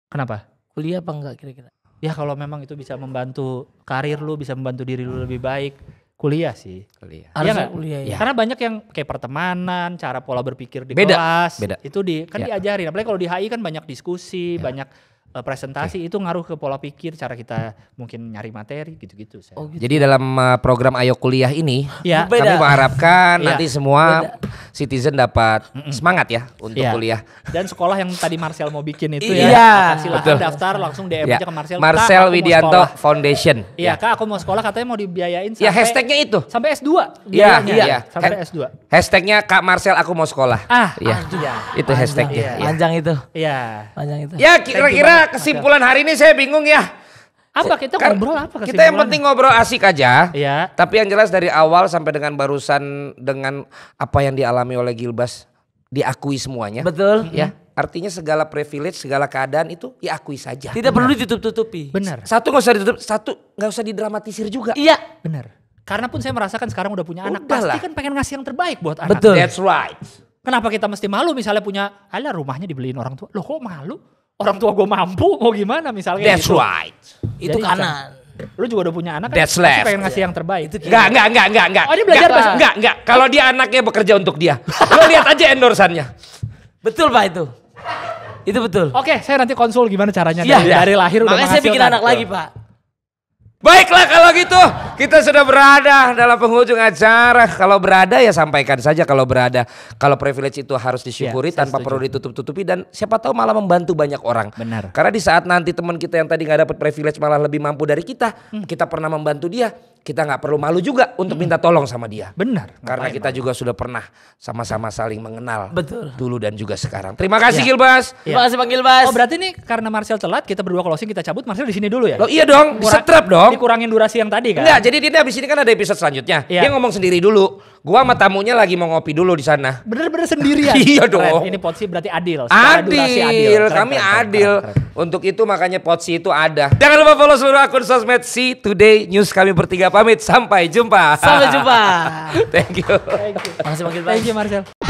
kenapa? Kuliah apa enggak kira-kira? Ya kalau memang itu bisa membantu karir lu, bisa membantu diri lu lebih baik kuliah sih. Kuliah. Iya Harus ya kuliah ya. Iya. Karena banyak yang kayak pertemanan, cara pola berpikir di beda, kelas. Beda. Itu di kan ya. diajarin. Apalagi kalau di HI kan banyak diskusi, ya. banyak uh, presentasi okay. itu ngaruh ke pola pikir cara kita mungkin nyari materi gitu-gitu. Oh, gitu. Jadi dalam uh, program Ayo Kuliah ini ya. kami Beda. mengharapkan ya. nanti semua Beda. citizen dapat mm -mm. semangat ya untuk ya. kuliah. Dan sekolah yang tadi Marcel mau bikin itu ya. ya. Silahkan daftar langsung DM ya. aja ke Marcel. Marcel kak, Widianto Foundation. Iya, ya. Kak, aku mau sekolah katanya mau dibiayain ya, sampai Ya, hashtagnya itu. Sampai S2. Iya, Ya. Ya. Sampai S2. Hashtagnya Kak Marcel aku mau sekolah. Ah, iya. Itu hashtagnya. Iya. Panjang itu. Iya. Panjang itu. Ya, kira-kira kesimpulan hari ini saya bingung ya. Apa kita kan, ngobrol apa kesimpulan? Kita yang penting ngobrol asik aja. Iya. Tapi yang jelas dari awal sampai dengan barusan dengan apa yang dialami oleh Gilbas diakui semuanya. Betul. Ya. Iya. Artinya segala privilege, segala keadaan itu diakui saja. Tidak Benar. perlu ditutup-tutupi. Benar. Satu nggak usah ditutup, satu nggak usah didramatisir juga. Iya. Benar. Karena pun saya merasakan sekarang udah punya udah anak, pasti kan pengen ngasih yang terbaik buat anak. Betul. That's right. Kenapa kita mesti malu misalnya punya, ala rumahnya dibeliin orang tua. Loh kok malu? orang tua gue mampu mau gimana misalnya that's gitu. right ya, itu Jadi, gitu. kanan lu juga udah punya anak kan? that's left pengen ngasih yeah. yang terbaik itu enggak enggak enggak enggak enggak oh dia belajar bahasa enggak enggak kalau dia anaknya bekerja untuk dia lu lihat aja endorsannya betul pak itu itu betul oke okay, saya nanti konsul gimana caranya ya, dari, ya. dari lahir Makanya udah saya bikin anak lagi pak Baiklah kalau gitu, kita sudah berada dalam penghujung acara. Kalau berada ya sampaikan saja kalau berada. Kalau privilege itu harus disyukuri ya, tanpa perlu ditutup-tutupi dan siapa tahu malah membantu banyak orang. Benar. Karena di saat nanti teman kita yang tadi nggak dapat privilege malah lebih mampu dari kita, hmm. kita pernah membantu dia kita nggak perlu malu juga untuk hmm. minta tolong sama dia. Benar. Karena kita malu. juga sudah pernah sama-sama saling mengenal. Betul. Dulu dan juga sekarang. Terima kasih ya. Gilbas. Ya. Terima kasih Bang Gilbas. Oh berarti nih karena Marcel telat kita berdua closing kita cabut Marcel di sini dulu ya. Loh iya dong, Kurang, setrap dong. Dikurangin durasi yang tadi kan. Enggak, jadi dia habis ini kan ada episode selanjutnya. Ya. Dia ngomong sendiri dulu. Gua sama tamunya lagi mau ngopi dulu di sana. Bener-bener sendirian. iya dong. Ini Potsi berarti adil. Adil. adil. Keren, Kami keren, adil. Keren, keren. Untuk itu makanya Potsi itu ada. Jangan lupa follow seluruh akun sosmed si Today News kami bertiga pamit. Sampai jumpa. Sampai jumpa. Thank you. Thank you. Makasih Thank you Marcel.